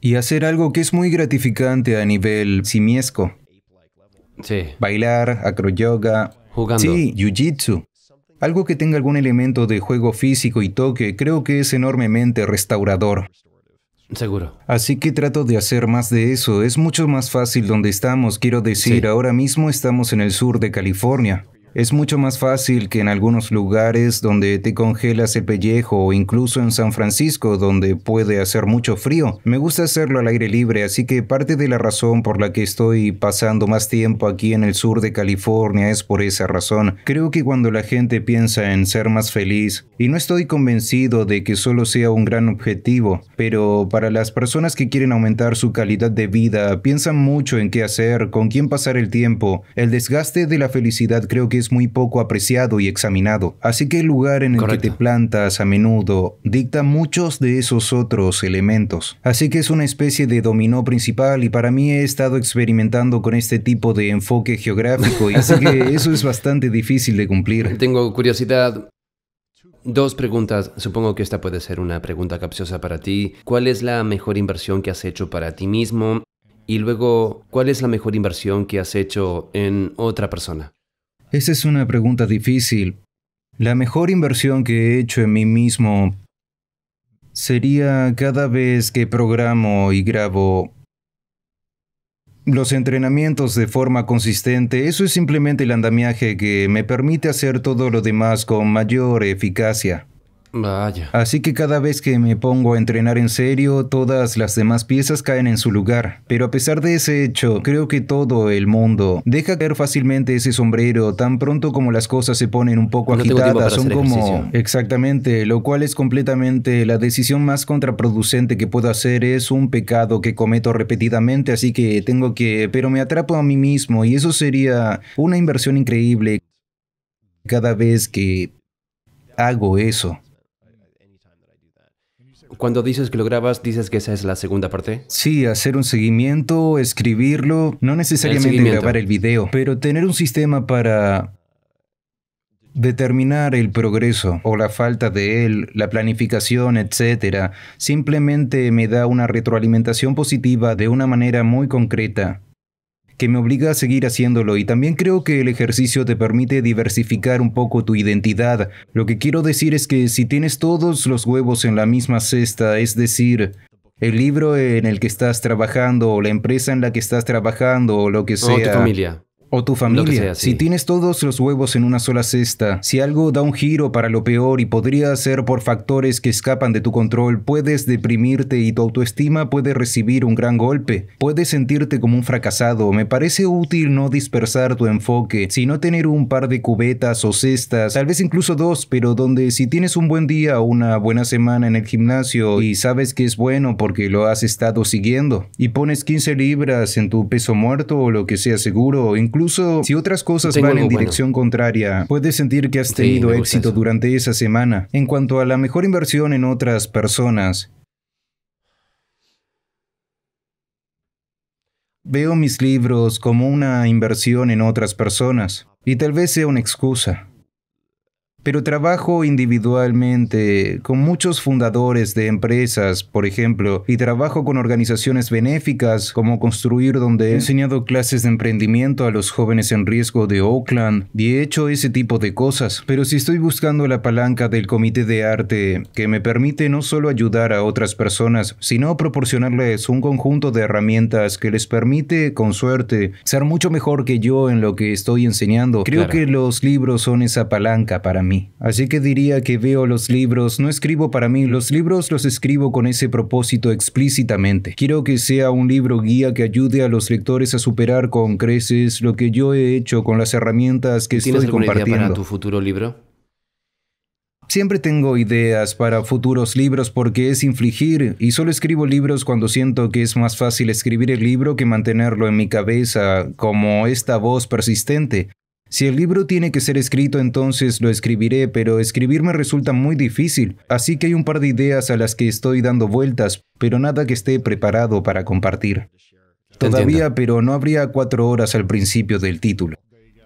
y hacer algo que es muy gratificante a nivel simiesco. Bailar, acroyoga. Jugando. Sí, jiu-jitsu. Algo que tenga algún elemento de juego físico y toque creo que es enormemente restaurador. Seguro. Así que trato de hacer más de eso. Es mucho más fácil donde estamos. Quiero decir, ahora mismo estamos en el sur de California. Es mucho más fácil que en algunos lugares donde te congelas el pellejo o incluso en San Francisco donde puede hacer mucho frío. Me gusta hacerlo al aire libre, así que parte de la razón por la que estoy pasando más tiempo aquí en el sur de California es por esa razón. Creo que cuando la gente piensa en ser más feliz, y no estoy convencido de que solo sea un gran objetivo, pero para las personas que quieren aumentar su calidad de vida, piensan mucho en qué hacer, con quién pasar el tiempo. El desgaste de la felicidad creo que es muy poco apreciado y examinado, así que el lugar en el que te plantas a menudo dicta muchos de esos otros elementos. Así que es una especie de dominó principal y para mí he estado experimentando con este tipo de enfoque geográfico, y así que eso es bastante difícil de cumplir. Tengo curiosidad. Dos preguntas. Supongo que esta puede ser una pregunta capciosa para ti. ¿Cuál es la mejor inversión que has hecho para ti mismo? Y luego, ¿cuál es la mejor inversión que has hecho en otra persona? Esa es una pregunta difícil. La mejor inversión que he hecho en mí mismo sería cada vez que programo y grabo los entrenamientos de forma consistente, eso es simplemente el andamiaje que me permite hacer todo lo demás con mayor eficacia. Vaya. Así que cada vez que me pongo a entrenar en serio, todas las demás piezas caen en su lugar. Pero a pesar de ese hecho, creo que todo el mundo deja caer fácilmente ese sombrero tan pronto como las cosas se ponen un poco agitadas. Son como... Exactamente, lo cual es completamente la decisión más contraproducente que puedo hacer. Es un pecado que cometo repetidamente, así que tengo que... Pero me atrapo a mí mismo y eso sería una inversión increíble cada vez que hago eso. Cuando dices que lo grabas, dices que esa es la segunda parte. Sí, hacer un seguimiento, escribirlo, no necesariamente grabar el video, pero tener un sistema para determinar el progreso o la falta de él, la planificación, etcétera, simplemente me da una retroalimentación positiva de una manera muy concreta que me obliga a seguir haciéndolo y también creo que el ejercicio te permite diversificar un poco tu identidad. Lo que quiero decir es que si tienes todos los huevos en la misma cesta, es decir, el libro en el que estás trabajando o la empresa en la que estás trabajando o lo que sea. tu familia o tu familia. Si tienes todos los huevos en una sola cesta, si algo da un giro para lo peor y podría ser por factores que escapan de tu control, puedes deprimirte y tu autoestima puede recibir un gran golpe. Puedes sentirte como un fracasado. Me parece útil no dispersar tu enfoque, sino tener un par de cubetas o cestas, tal vez incluso dos, pero donde si tienes un buen día o una buena semana en el gimnasio y sabes que es bueno porque lo has estado siguiendo, y pones 15 libras en tu peso muerto o lo que sea seguro, Incluso si otras cosas van en dirección contraria, puedes sentir que has tenido éxito durante esa semana en cuanto a la mejor inversión en otras personas. Veo mis libros como una inversión en otras personas, y tal vez sea una excusa pero trabajo individualmente con muchos fundadores de empresas, por ejemplo, y trabajo con organizaciones benéficas como Construir, donde he enseñado clases de emprendimiento a los jóvenes en riesgo de Oakland y he hecho ese tipo de cosas. Pero si estoy buscando la palanca del comité de arte que me permite no solo ayudar a otras personas, sino proporcionarles un conjunto de herramientas que les permite, con suerte, ser mucho mejor que yo en lo que estoy enseñando, creo que los libros son esa palanca para mí. Así que diría que veo los libros, no escribo para mí, los libros los escribo con ese propósito explícitamente. Quiero que sea un libro guía que ayude a los lectores a superar con creces lo que yo he hecho con las herramientas que estoy alguna para tu futuro libro? Siempre tengo ideas para futuros libros porque es infligir y solo escribo libros cuando siento que es más fácil escribir el libro que mantenerlo en mi cabeza como esta voz persistente. Si el libro tiene que ser escrito, entonces lo escribiré, pero escribirme resulta muy difícil, así que hay un par de ideas a las que estoy dando vueltas, pero nada que esté preparado para compartir. Todavía, pero no habría cuatro horas al principio del título.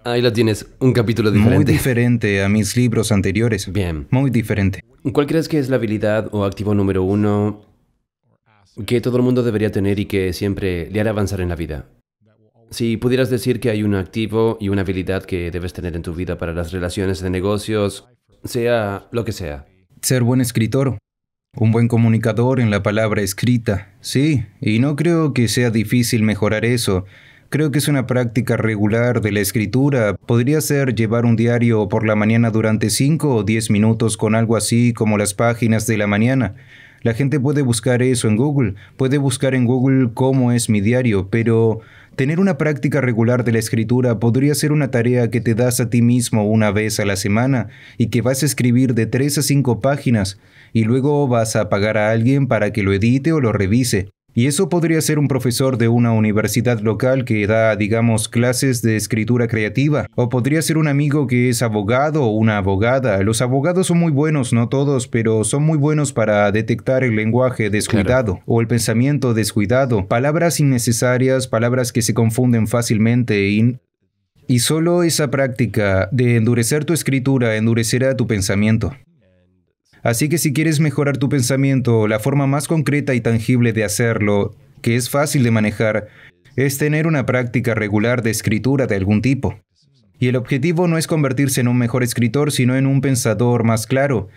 Ahí la tienes, un capítulo diferente. Muy diferente a mis libros anteriores. Bien. Muy diferente. ¿Cuál crees que es la habilidad o activo número uno que todo el mundo debería tener y que siempre le hará avanzar en la vida? Si pudieras decir que hay un activo y una habilidad que debes tener en tu vida para las relaciones de negocios, sea lo que sea. Ser buen escritor, un buen comunicador en la palabra escrita, sí, y no creo que sea difícil mejorar eso. Creo que es una práctica regular de la escritura. Podría ser llevar un diario por la mañana durante 5 o 10 minutos con algo así como las páginas de la mañana. La gente puede buscar eso en Google, puede buscar en Google cómo es mi diario, pero Tener una práctica regular de la escritura podría ser una tarea que te das a ti mismo una vez a la semana y que vas a escribir de tres a cinco páginas y luego vas a pagar a alguien para que lo edite o lo revise. Y eso podría ser un profesor de una universidad local que da, digamos, clases de escritura creativa. O podría ser un amigo que es abogado o una abogada. Los abogados son muy buenos, no todos, pero son muy buenos para detectar el lenguaje descuidado o el pensamiento descuidado. Palabras innecesarias, palabras que se confunden fácilmente y solo esa práctica de endurecer tu escritura endurecerá tu pensamiento. Así que si quieres mejorar tu pensamiento, la forma más concreta y tangible de hacerlo, que es fácil de manejar, es tener una práctica regular de escritura de algún tipo. Y el objetivo no es convertirse en un mejor escritor, sino en un pensador más claro,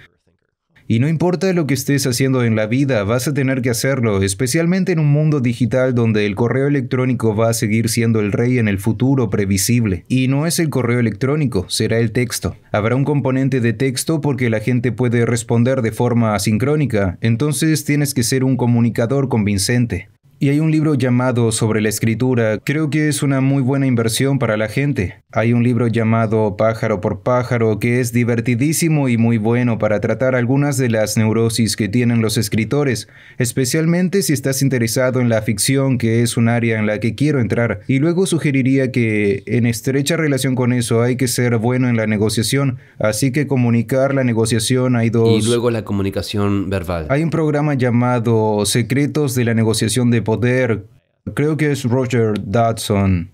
y no importa lo que estés haciendo en la vida, vas a tener que hacerlo, especialmente en un mundo digital donde el correo electrónico va a seguir siendo el rey en el futuro previsible. Y no es el correo electrónico, será el texto. Habrá un componente de texto porque la gente puede responder de forma asincrónica, entonces tienes que ser un comunicador convincente. Y hay un libro llamado Sobre la escritura, creo que es una muy buena inversión para la gente. Hay un libro llamado Pájaro por pájaro que es divertidísimo y muy bueno para tratar algunas de las neurosis que tienen los escritores, especialmente si estás interesado en la ficción, que es un área en la que quiero entrar. Y luego sugeriría que, en estrecha relación con eso, hay que ser bueno en la negociación, así que comunicar la negociación hay dos... Y luego la comunicación verbal. Hay un programa llamado Secretos de la negociación de poder creo que es Roger Dodson.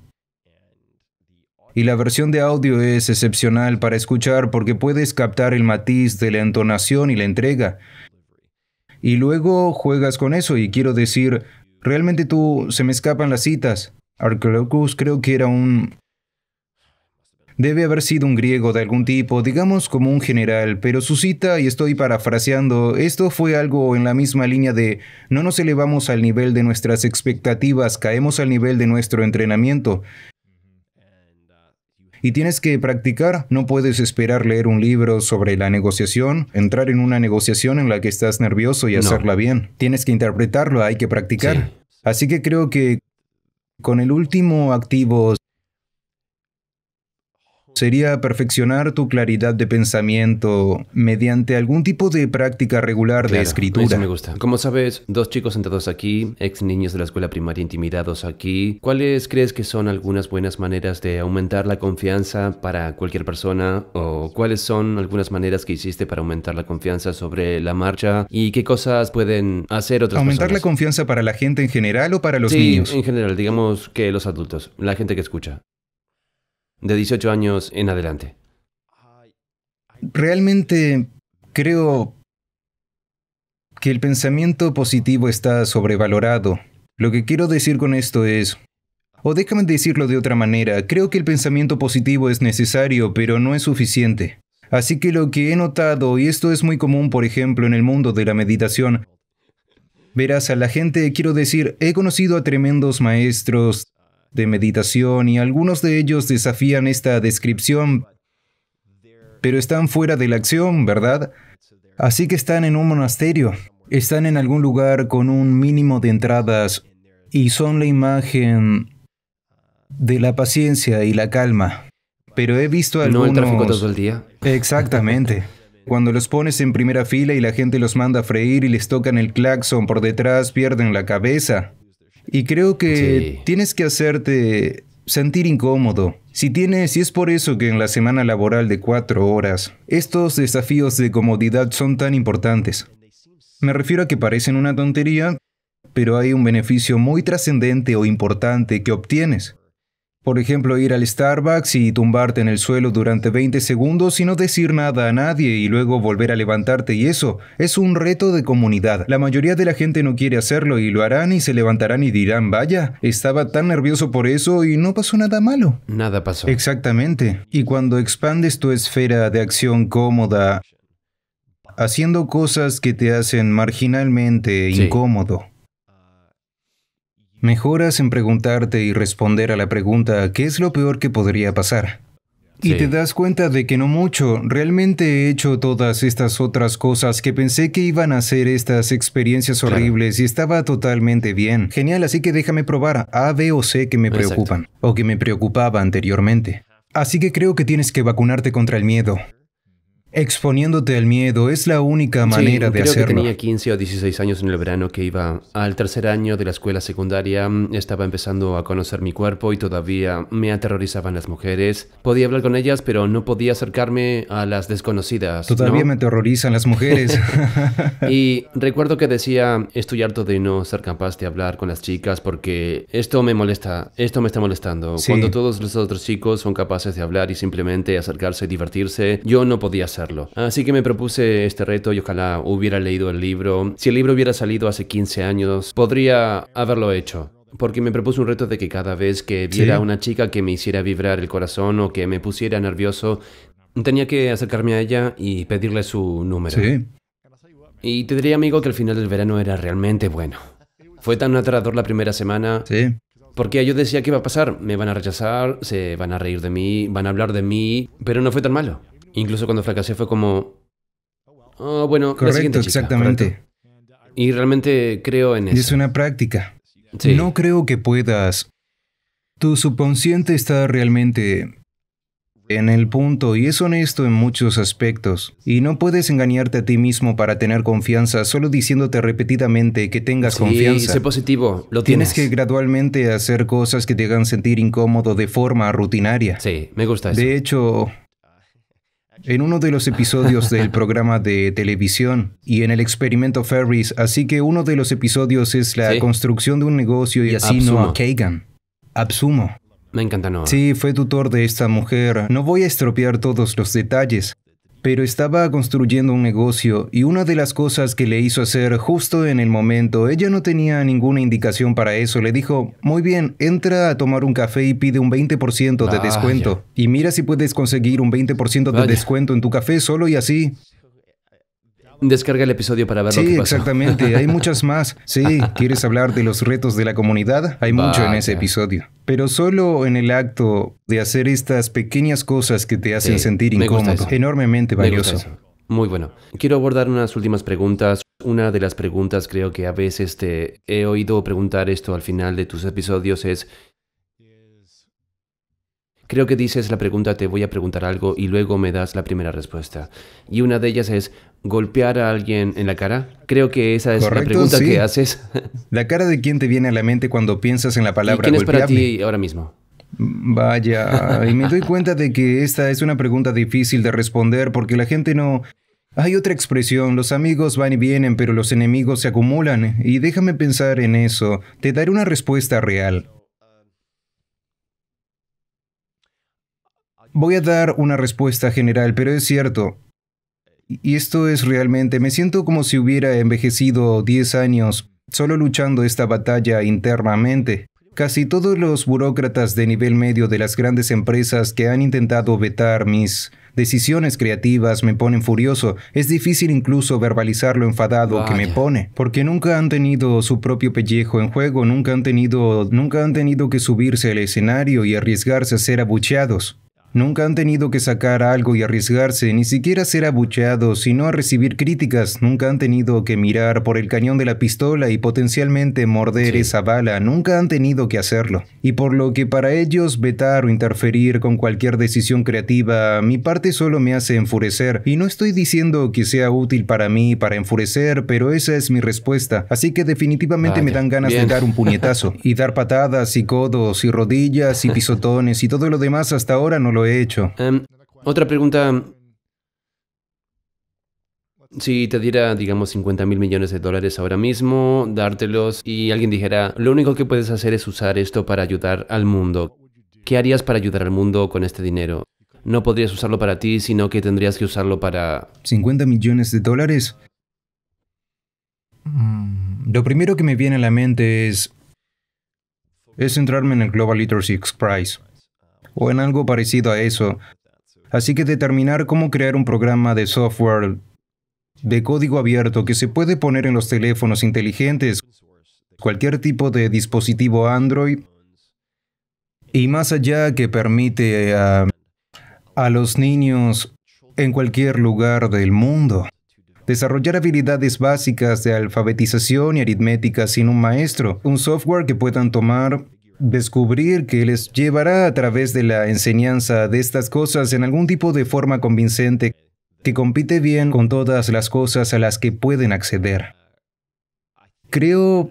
Y la versión de audio es excepcional para escuchar porque puedes captar el matiz de la entonación y la entrega. Y luego juegas con eso y quiero decir, realmente tú se me escapan las citas. Arcleocus creo que era un Debe haber sido un griego de algún tipo, digamos como un general, pero su cita, y estoy parafraseando, esto fue algo en la misma línea de no nos elevamos al nivel de nuestras expectativas, caemos al nivel de nuestro entrenamiento. Y tienes que practicar, no puedes esperar leer un libro sobre la negociación, entrar en una negociación en la que estás nervioso y hacerla bien. Tienes que interpretarlo, hay que practicar. Así que creo que con el último activo sería perfeccionar tu claridad de pensamiento mediante algún tipo de práctica regular de escritura. me gusta. Como sabes, dos chicos sentados aquí, ex niños de la escuela primaria intimidados aquí. ¿Cuáles crees que son algunas buenas maneras de aumentar la confianza para cualquier persona? ¿O cuáles son algunas maneras que hiciste para aumentar la confianza sobre la marcha? ¿Y qué cosas pueden hacer otras ¿Aumentar la confianza para la gente en general o para los sí, niños? En general, digamos que los adultos, la gente que escucha de 18 años en adelante? Realmente creo que el pensamiento positivo está sobrevalorado. Lo que quiero decir con esto es, o déjame decirlo de otra manera, creo que el pensamiento positivo es necesario, pero no es suficiente. Así que lo que he notado, y esto es muy común por ejemplo en el mundo de la meditación, verás a la gente, quiero decir, he conocido a tremendos maestros de meditación y algunos de ellos desafían esta descripción, pero están fuera de la acción, ¿verdad? Así que están en un monasterio, están en algún lugar con un mínimo de entradas y son la imagen de la paciencia y la calma. Pero he visto algunos... No el todo el día. Exactamente. Cuando los pones en primera fila y la gente los manda a freír y les tocan el claxon por detrás, pierden la cabeza. Y creo que tienes que hacerte sentir incómodo. Si tienes, y es por eso que en la semana laboral de cuatro horas, estos desafíos de comodidad son tan importantes. Me refiero a que parecen una tontería, pero hay un beneficio muy trascendente o importante que obtienes. Por ejemplo, ir al Starbucks y tumbarte en el suelo durante 20 segundos y no decir nada a nadie y luego volver a levantarte y eso es un reto de comunidad. La mayoría de la gente no quiere hacerlo y lo harán y se levantarán y dirán, vaya, estaba tan nervioso por eso y no pasó nada malo. Nada pasó. Exactamente. Y cuando expandes tu esfera de acción cómoda, haciendo cosas que te hacen marginalmente incómodo, Mejoras en preguntarte y responder a la pregunta ¿qué es lo peor que podría pasar? Y te das cuenta de que no mucho, realmente he hecho todas estas otras cosas que pensé que iban a ser estas experiencias horribles y estaba totalmente bien. Genial, así que déjame probar A, B o C que me preocupan o que me preocupaba anteriormente. Así que creo que tienes que vacunarte contra el miedo. Exponiéndote al miedo es la única manera de creo Que tenía 15 o 16 años en el verano que iba al tercer año de la escuela secundaria. Estaba empezando a conocer mi cuerpo y todavía me aterrorizaban las mujeres. Podía hablar con ellas, pero no podía acercarme a las desconocidas. Todavía me aterrorizan las mujeres. y recuerdo que decía: Estoy harto de no ser capaz de hablar con las chicas porque esto me molesta, esto me está molestando. Cuando todos los otros chicos son capaces de hablar y simplemente acercarse y divertirse, yo no podía hacerlo. Así que me propuse este reto y ojalá hubiera leído el libro. Si el libro hubiera salido hace 15 años, podría haberlo hecho. Porque me propuse un reto de que cada vez que viera a una chica que me hiciera vibrar el corazón o que me pusiera nervioso, tenía que acercarme a ella y pedirle su número. Sí. Y te diría, amigo, que al final del verano era realmente bueno. Fue tan aterrador la primera semana. Sí. Porque yo decía, ¿qué va a pasar? Me van a rechazar, se van a reír de mí, van a hablar de mí, pero no fue tan malo. Incluso cuando fracasé fue como... Oh, bueno, Correcto, exactamente. Y realmente creo en eso. Es una práctica. No creo que puedas... Tu subconsciente está realmente en el punto y es honesto en muchos aspectos. Y no puedes engañarte a ti mismo para tener confianza solo diciéndote repetidamente que tengas sí, confianza. Sé positivo, lo tienes. Tienes que gradualmente hacer cosas que te hagan sentir incómodo de forma rutinaria. Sí, me gusta eso. De hecho, en uno de los episodios del programa de televisión y en el experimento Ferris, así que uno de los episodios es la construcción de un negocio y así no Kagan. Absumo. Me encanta Noah. Sí, fue tutor de esta mujer. No voy a estropear todos los detalles, pero estaba construyendo un negocio y una de las cosas que le hizo hacer justo en el momento, ella no tenía ninguna indicación para eso, le dijo, muy bien, entra a tomar un café y pide un 20% de descuento y mira si puedes conseguir un 20% de descuento en tu café solo y así descarga el episodio para ver sí, exactamente. Hay muchas más. Sí, ¿quieres hablar de los retos de la comunidad? Hay mucho en ese episodio. Pero solo en el acto de hacer estas pequeñas cosas que te hacen sentir incómodo, enormemente valioso. Muy bueno. Quiero abordar unas últimas preguntas. Una de las preguntas creo que a veces te he oído preguntar esto al final de tus episodios es Creo que dices la pregunta, te voy a preguntar algo y luego me das la primera respuesta. Y una de ellas es, ¿golpear a alguien en la cara? Creo que esa es la pregunta que haces. ¿La cara de quién te viene a la mente cuando piensas en la palabra golpear? ¿Quién es para ti ahora mismo? Vaya, y me doy cuenta de que esta es una pregunta difícil de responder porque la gente no... Hay otra expresión, los amigos van y vienen, pero los enemigos se acumulan, y déjame pensar en eso, te daré una respuesta real. Voy a dar una respuesta general, pero es cierto. Y esto es realmente, me siento como si hubiera envejecido 10 años solo luchando esta batalla internamente. Casi todos los burócratas de nivel medio de las grandes empresas que han intentado vetar mis decisiones creativas me ponen furioso. Es difícil incluso verbalizar lo enfadado que me pone, porque nunca han tenido su propio pellejo en juego, nunca han tenido, nunca han tenido que subirse al escenario y arriesgarse a ser abucheados. Nunca han tenido que sacar algo y arriesgarse, ni siquiera ser abucheados, sino a recibir críticas. Nunca han tenido que mirar por el cañón de la pistola y potencialmente morder esa bala. Nunca han tenido que hacerlo. Y por lo que para ellos vetar o interferir con cualquier decisión creativa, mi parte solo me hace enfurecer. Y no estoy diciendo que sea útil para mí para enfurecer, pero esa es mi respuesta. Así que definitivamente me dan ganas de dar un puñetazo. y dar patadas y codos y rodillas y pisotones y todo lo demás hasta ahora no lo he hecho. Em, otra pregunta. Si te diera, digamos, 50 mil millones de dólares ahora mismo, dártelos y alguien dijera, lo único que puedes hacer es usar esto para ayudar al mundo. ¿Qué harías para ayudar al mundo con este dinero? No podrías usarlo para ti, sino que tendrías que usarlo para... ¿50 millones de dólares? Mm, lo primero que me viene a la mente es... es centrarme en el Global Literacy Prize o en algo parecido a eso. Así que determinar cómo crear un programa de software de código abierto que se puede poner en los teléfonos inteligentes, cualquier tipo de dispositivo Android, y más allá que permite a, a los niños en cualquier lugar del mundo desarrollar habilidades básicas de alfabetización y aritmética sin un maestro, un software que puedan tomar descubrir que les llevará a través de la enseñanza de estas cosas en algún tipo de forma convincente que compite bien con todas las cosas a las que pueden acceder. Creo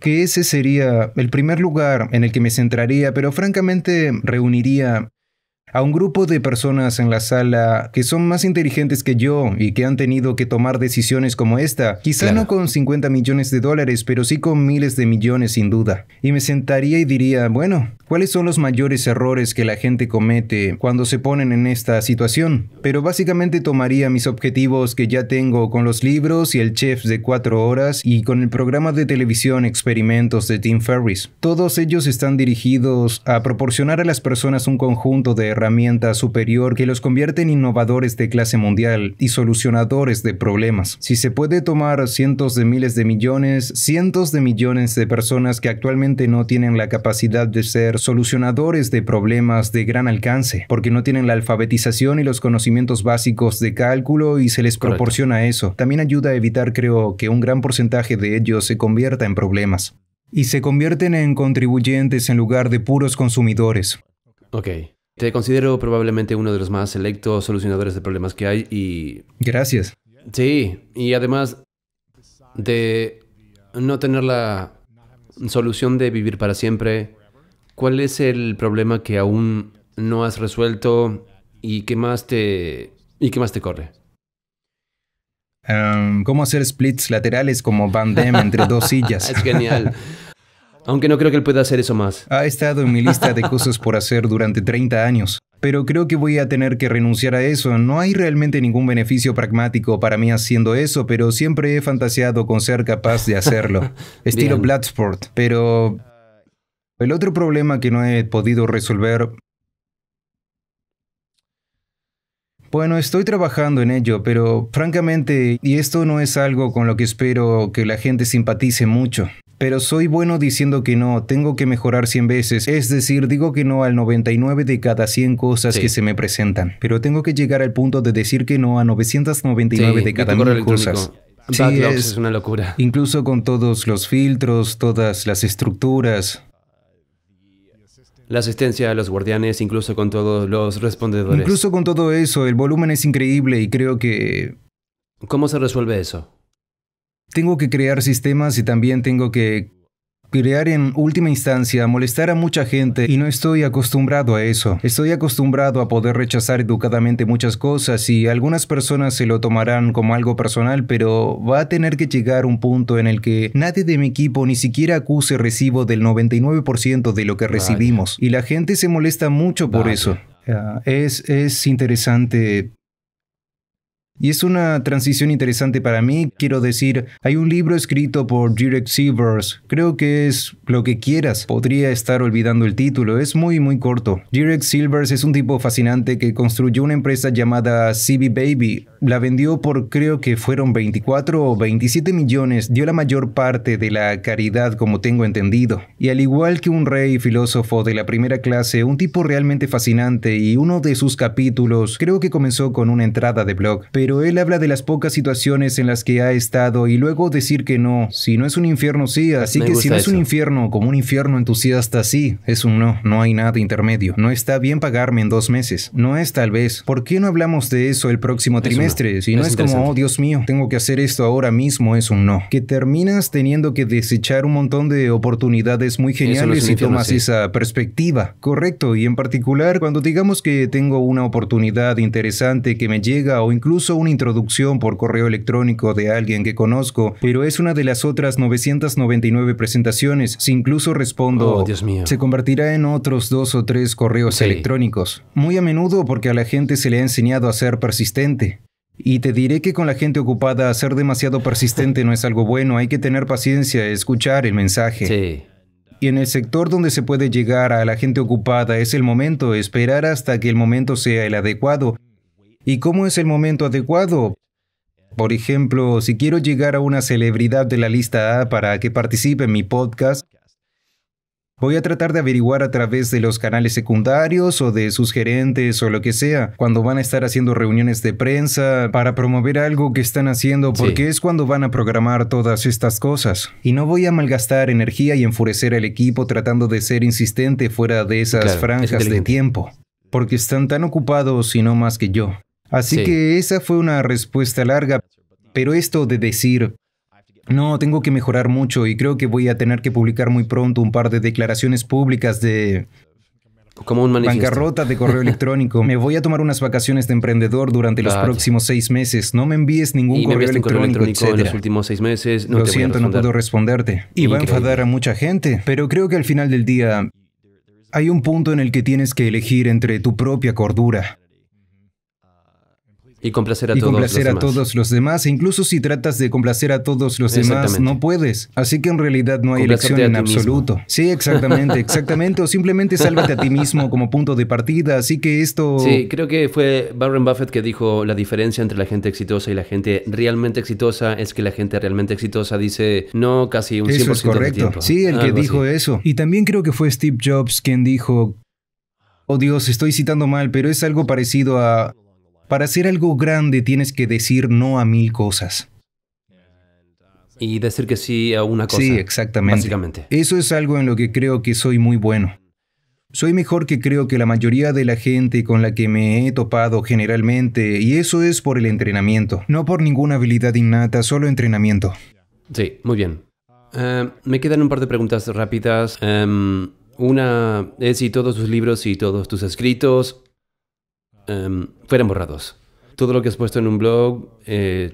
que ese sería el primer lugar en el que me centraría, pero francamente reuniría a un grupo de personas en la sala que son más inteligentes que yo y que han tenido que tomar decisiones como esta, quizá no con 50 millones de dólares, pero sí con miles de millones sin duda. Y me sentaría y diría, bueno, ¿cuáles son los mayores errores que la gente comete cuando se ponen en esta situación? Pero básicamente tomaría mis objetivos que ya tengo con los libros y el chef de 4 horas y con el programa de televisión Experimentos de Tim Ferris. Todos ellos están dirigidos a proporcionar a las personas un conjunto de superior que los convierte en innovadores de clase mundial y solucionadores de problemas. Si se puede tomar cientos de miles de millones, cientos de millones de personas que actualmente no tienen la capacidad de ser solucionadores de problemas de gran alcance, porque no tienen la alfabetización y los conocimientos básicos de cálculo y se les proporciona eso. También ayuda a evitar, creo, que un gran porcentaje de ellos se convierta en problemas. Y se convierten en contribuyentes en lugar de puros consumidores. Ok. Te considero probablemente uno de los más selectos solucionadores de problemas que hay y... Gracias. Sí, y además de no tener la solución de vivir para siempre, ¿cuál es el problema que aún no has resuelto y qué más te, y qué más te corre? ¿Cómo hacer splits laterales como Van Damme entre dos sillas? es genial. Aunque no creo que él pueda hacer eso más. Ha estado en mi lista de cosas por hacer durante 30 años, pero creo que voy a tener que renunciar a eso. No hay realmente ningún beneficio pragmático para mí haciendo eso, pero siempre he fantaseado con ser capaz de hacerlo. Estilo Bloodsport, pero... El otro problema que no he podido resolver Bueno, estoy trabajando en ello, pero francamente, y esto no es algo con lo que espero que la gente simpatice mucho, pero soy bueno diciendo que no, tengo que mejorar 100 veces, es decir, digo que no al 99 de cada 100 cosas que se me presentan, pero tengo que llegar al punto de decir que no a 999 de cada 1000 cosas. Sí, es, es una locura. Incluso con todos los filtros, todas las estructuras, la asistencia a los guardianes, incluso con todos los respondedores. Incluso con todo eso, el volumen es increíble y creo que... ¿Cómo se resuelve eso? tengo que crear sistemas y también tengo que crear en última instancia, molestar a mucha gente y no estoy acostumbrado a eso. Estoy acostumbrado a poder rechazar educadamente muchas cosas y algunas personas se lo tomarán como algo personal, pero va a tener que llegar un punto en el que nadie de mi equipo ni siquiera acuse recibo del 99% de lo que recibimos y la gente se molesta mucho por eso. es, es interesante y es una transición interesante para mí, quiero decir, hay un libro escrito por Derek Silvers. creo que es Lo que quieras, podría estar olvidando el título, es muy muy corto. Derek Silvers es un tipo fascinante que construyó una empresa llamada CB Baby, la vendió por creo que fueron 24 o 27 millones, dio la mayor parte de la caridad como tengo entendido. Y al igual que un rey filósofo de la primera clase, un tipo realmente fascinante y uno de sus capítulos creo que comenzó con una entrada de blog pero él habla de las pocas situaciones en las que ha estado y luego decir que no, si no es un infierno sí, así que si no es un infierno como un infierno entusiasta sí, es un no, no hay nada intermedio, no está bien pagarme en dos meses, no es tal vez, ¿por qué no hablamos de eso el próximo trimestre? Si no es, como, oh Dios mío, tengo que hacer esto ahora mismo, es un no, que terminas teniendo que desechar un montón de oportunidades muy geniales y tomas esa perspectiva, correcto, y en particular cuando digamos que tengo una oportunidad interesante que me llega o incluso una introducción por correo electrónico de alguien que conozco, pero es una de las otras 999 presentaciones. Si incluso respondo, oh, se convertirá en otros dos o tres correos electrónicos. Muy a menudo porque a la gente se le ha enseñado a ser persistente. Y te diré que con la gente ocupada, ser demasiado persistente no es algo bueno. Hay que tener paciencia, escuchar el mensaje. Y en el sector donde se puede llegar a la gente ocupada es el momento, esperar hasta que el momento sea el adecuado. ¿Y cómo es el momento adecuado? Por ejemplo, si quiero llegar a una celebridad de la lista A para que participe en mi podcast, Voy a tratar de averiguar a través de los canales secundarios o de sus gerentes o lo que sea, cuando van a estar haciendo reuniones de prensa para promover algo que están haciendo, porque es cuando van a programar todas estas cosas. Y no voy a malgastar energía y enfurecer al equipo tratando de ser insistente fuera de esas franjas de tiempo, porque están tan ocupados y no más que yo. Así que esa fue una respuesta larga, pero esto de decir, no, tengo que mejorar mucho y creo que voy a tener que publicar muy pronto un par de declaraciones públicas de... Como un Bancarrota de correo electrónico. me voy a tomar unas vacaciones de emprendedor durante los próximos seis meses. No me envíes ningún correo, electrónico, etcétera. los últimos seis meses. Lo siento, no puedo responderte. y va a enfadar a mucha gente. Pero creo que al final del día hay un punto en el que tienes que elegir entre tu propia cordura y complacer a, y complacer a todos los demás. E incluso si tratas de complacer a todos los demás, no puedes. Así que en realidad no hay elección en absoluto. Sí, exactamente, exactamente. o simplemente sálvate a ti mismo como punto de partida. Así que esto... Sí, creo que fue Warren Buffett que dijo la diferencia entre la gente exitosa y la gente realmente exitosa es que la gente realmente exitosa dice no casi un 100% eso es correcto. sí, el que dijo eso. Y también creo que fue Steve Jobs quien dijo... Oh Dios, estoy citando mal, pero es algo parecido a para hacer algo grande tienes que decir no a mil cosas. Y decir que sí a una cosa. Sí, exactamente. Básicamente. Eso es algo en lo que creo que soy muy bueno. Soy mejor que creo que la mayoría de la gente con la que me he topado generalmente, y eso es por el entrenamiento, no por ninguna habilidad innata, solo entrenamiento. Sí, muy bien. Eh, me quedan un par de preguntas rápidas. Em, una es si todos tus libros y todos tus escritos Em, fueran borrados. Todo lo que has puesto en un blog eh,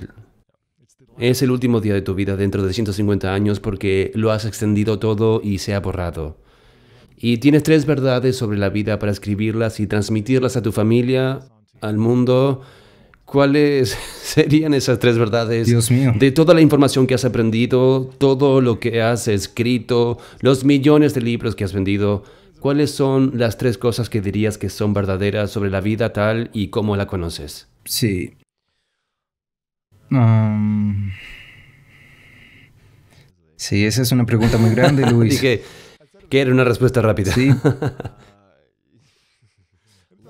es el último día de tu vida dentro de 150 años porque lo has extendido todo y se ha borrado. Y tienes tres verdades sobre la vida para escribirlas y transmitirlas a tu familia, al mundo. ¿Cuáles serían esas tres verdades? Dios mío. De toda la información que has aprendido, todo lo que has escrito, los millones de libros que has vendido, ¿cuáles son las tres cosas que dirías que son verdaderas sobre la vida tal y cómo la conoces? Sí. Sí, esa es una pregunta muy grande, Luis. Dije que era una respuesta rápida. Sí.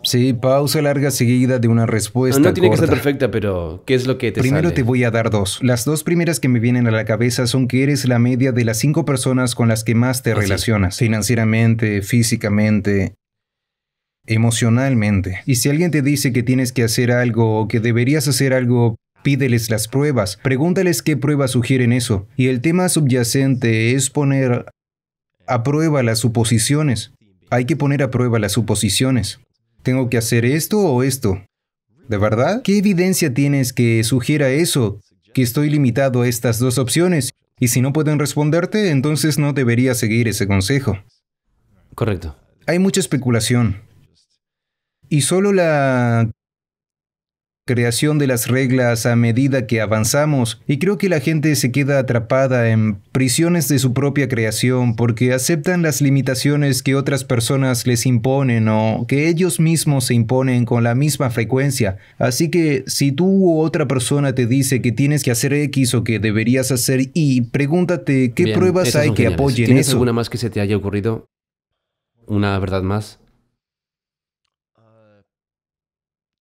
Sí, pausa larga seguida de una respuesta. No, no tiene que ser perfecta, pero ¿qué es lo que te Primero te voy a dar dos. Las dos primeras que me vienen a la cabeza son que eres la media de las cinco personas con las que más te ah, relacionas, financieramente, físicamente, emocionalmente. Y si alguien te dice que tienes que hacer algo o que deberías hacer algo, pídeles las pruebas, pregúntales qué pruebas sugieren eso. Y el tema subyacente es poner a prueba las suposiciones. Hay que poner a prueba las suposiciones. ¿Tengo que hacer esto o esto? ¿De verdad? ¿Qué evidencia tienes que sugiera eso? Que estoy limitado a estas dos opciones y si no pueden responderte, entonces no debería seguir ese consejo. Correcto. Hay mucha especulación. Y solo la creación de las reglas a medida que avanzamos y creo que la gente se queda atrapada en prisiones de su propia creación porque aceptan las limitaciones que otras personas les imponen o que ellos mismos se imponen con la misma frecuencia. Así que si tú u otra persona te dice que tienes que hacer X o que deberías hacer Y, pregúntate qué pruebas hay que apoyen eso. ¿Tienes alguna más que se te haya ocurrido? ¿Una verdad más?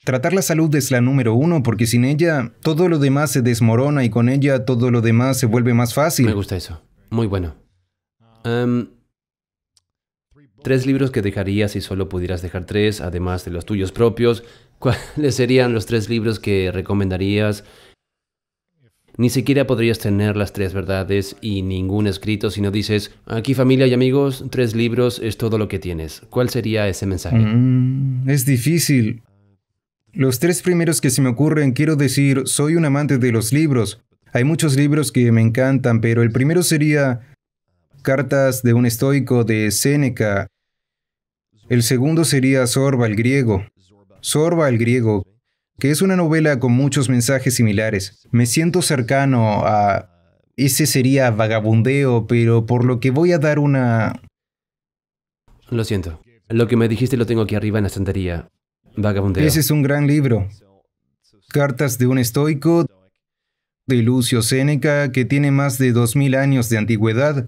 Tratar la salud es la número uno porque sin ella todo lo demás se desmorona y con ella todo lo demás se vuelve más fácil. Me gusta eso. Muy bueno. Em, tres libros que dejarías si solo pudieras dejar tres, además de los tuyos propios. ¿Cuáles serían los tres libros que recomendarías? Ni siquiera podrías tener las tres verdades y ningún escrito si no dices, aquí familia y amigos, tres libros es todo lo que tienes. ¿Cuál sería ese mensaje? Mm, es difícil. Los tres primeros que se me ocurren, quiero decir, soy un amante de los libros. Hay muchos libros que me encantan, pero el primero sería Cartas de un estoico de Séneca. El segundo sería Sorba el griego. Sorba el griego, que es una novela con muchos mensajes similares. Me siento cercano a... Ese sería vagabundeo, pero por lo que voy a dar una... Lo siento. Lo que me dijiste lo tengo aquí arriba en la estantería. Ese es un gran libro. Cartas de un estoico de Lucio Séneca, que tiene más de 2.000 años de antigüedad.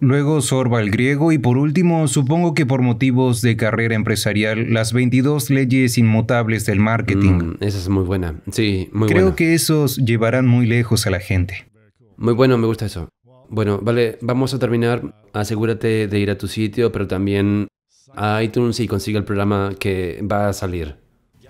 Luego Sorba el griego y por último, supongo que por motivos de carrera empresarial, las 22 leyes inmutables del marketing. Mm, esa es muy buena. Sí, muy buena. Creo que esos llevarán muy lejos a la gente. Muy bueno, me gusta eso. Bueno, vale, vamos a terminar. Asegúrate de ir a tu sitio, pero también a ah, iTunes y consiga el programa que va a salir.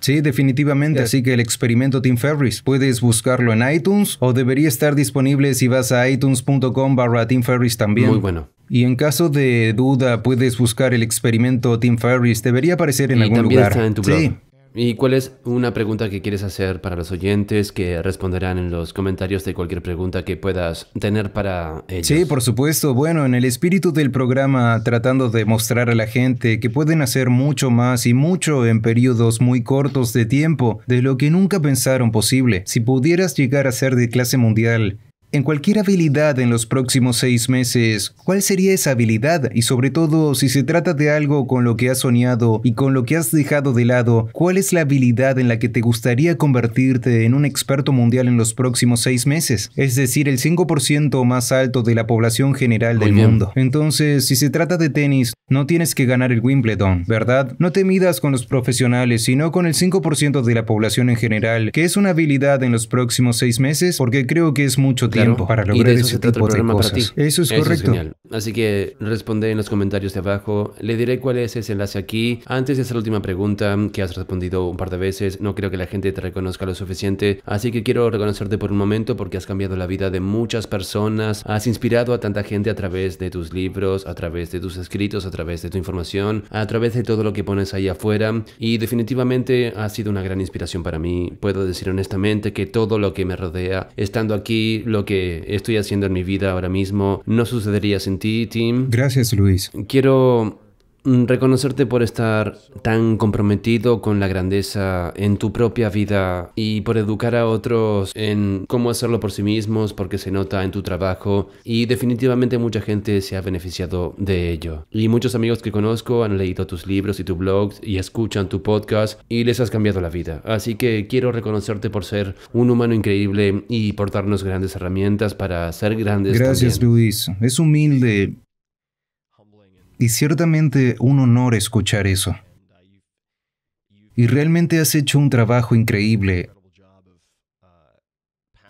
Sí, definitivamente. Así que el experimento Tim Ferris, puedes buscarlo en iTunes o debería estar disponible si vas a itunes.com barra Tim Ferris también. Muy bueno. Y en caso de duda, puedes buscar el experimento Tim Ferris. Debería aparecer en algún lugar. en tu Sí. ¿Y cuál es una pregunta que quieres hacer para los oyentes que responderán en los comentarios de cualquier pregunta que puedas tener para ellos? Sí, por supuesto. Bueno, en el espíritu del programa, tratando de mostrar a la gente que pueden hacer mucho más y mucho en periodos muy cortos de tiempo de lo que nunca pensaron posible. Si pudieras llegar a ser de clase mundial, en cualquier habilidad en los próximos seis meses, ¿cuál sería esa habilidad? Y sobre todo, si se trata de algo con lo que has soñado y con lo que has dejado de lado, ¿cuál es la habilidad en la que te gustaría convertirte en un experto mundial en los próximos seis meses? Es decir, el 5% más alto de la población general del mundo. Entonces, si se trata de tenis, no tienes que ganar el Wimbledon, ¿verdad? No te midas con los profesionales, sino con el 5% de la población en general, que es una habilidad en los próximos seis meses, porque creo que es mucho tiempo para lograr ese tipo de cosas. Eso es correcto. Así que responde en los comentarios de abajo. Le diré cuál es ese enlace aquí. Antes de esa última pregunta que has respondido un par de veces, no creo que la gente te reconozca lo suficiente. Así que quiero reconocerte por un momento porque has cambiado la vida de muchas personas. Has inspirado a tanta gente a través de tus libros, a través de tus escritos, a través de tu información, a través de todo lo que pones ahí afuera. Y definitivamente ha sido una gran inspiración para mí. Puedo decir honestamente que todo lo que me rodea, estando aquí, lo que estoy haciendo en mi vida ahora mismo no sucedería sin ti, Tim. Gracias, Luis. Quiero Mm, reconocerte por estar tan comprometido con la grandeza en tu propia vida y por educar a otros en cómo hacerlo por sí mismos porque se nota en tu trabajo y definitivamente mucha gente se ha beneficiado de ello. Y muchos amigos que conozco han leído tus libros y tu blog y escuchan tu podcast y les has cambiado la vida. Así que quiero reconocerte por ser un humano increíble y por darnos grandes herramientas para ser grandes. Gracias Luis, es humilde y ciertamente un honor escuchar eso. Y realmente has hecho un trabajo increíble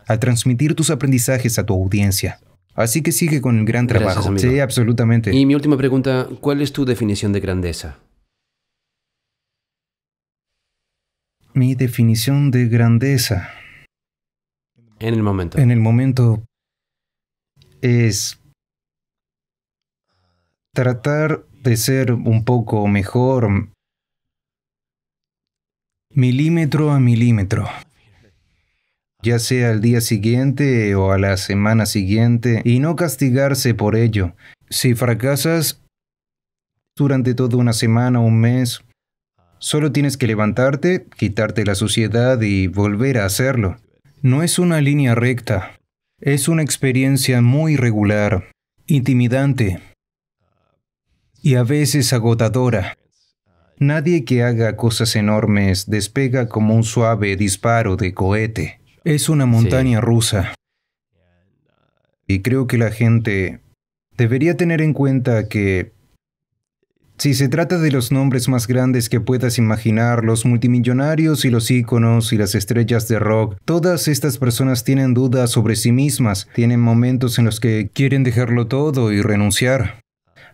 al transmitir tus aprendizajes a tu audiencia. Así que sigue con el gran trabajo. sí, absolutamente. Y mi última pregunta, ¿cuál es tu definición de grandeza? Mi definición de grandeza. En el momento. En el momento es tratar de ser un poco mejor milímetro a milímetro, ya sea al día siguiente o a la semana siguiente, y no castigarse por ello. Si fracasas durante toda una semana o un mes, solo tienes que levantarte, quitarte la suciedad y volver a hacerlo. No es una línea recta, es una experiencia muy regular, intimidante, y a veces agotadora. Nadie que haga cosas enormes despega como un suave disparo de cohete. Es una montaña rusa. Y creo que la gente debería tener en cuenta que si se trata de los nombres más grandes que puedas imaginar, los multimillonarios y los íconos y las estrellas de rock, todas estas personas tienen dudas sobre sí mismas, tienen momentos en los que quieren dejarlo todo y renunciar.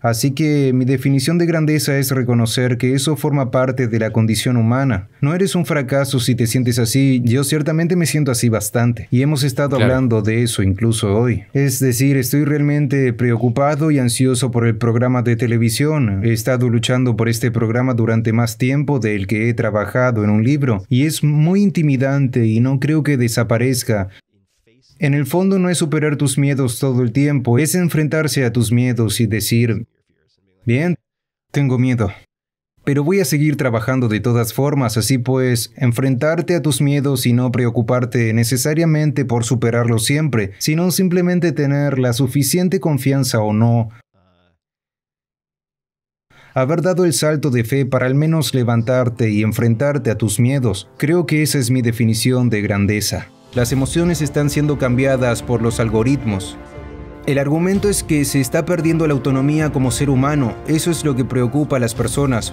Así que mi definición de grandeza es reconocer que eso forma parte de la condición humana. No eres un fracaso si te sientes así, yo ciertamente me siento así bastante, y hemos estado hablando de eso incluso hoy. Es decir, estoy realmente preocupado y ansioso por el programa de televisión. He estado luchando por este programa durante más tiempo del que he trabajado en un libro, y es muy intimidante y no creo que desaparezca. En el fondo no es superar tus miedos todo el tiempo, es enfrentarse a tus miedos y decir, Bien, tengo miedo. Pero voy a seguir trabajando de todas formas, así pues, enfrentarte a tus miedos y no preocuparte necesariamente por superarlos siempre, sino simplemente tener la suficiente confianza o no. Haber dado el salto de fe para al menos levantarte y enfrentarte a tus miedos, creo que esa es mi definición de grandeza. Las emociones están siendo cambiadas por los algoritmos, el argumento es que se está perdiendo la autonomía como ser humano, eso es lo que preocupa a las personas.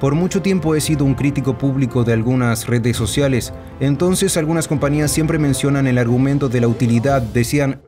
Por mucho tiempo he sido un crítico público de algunas redes sociales, entonces algunas compañías siempre mencionan el argumento de la utilidad, decían,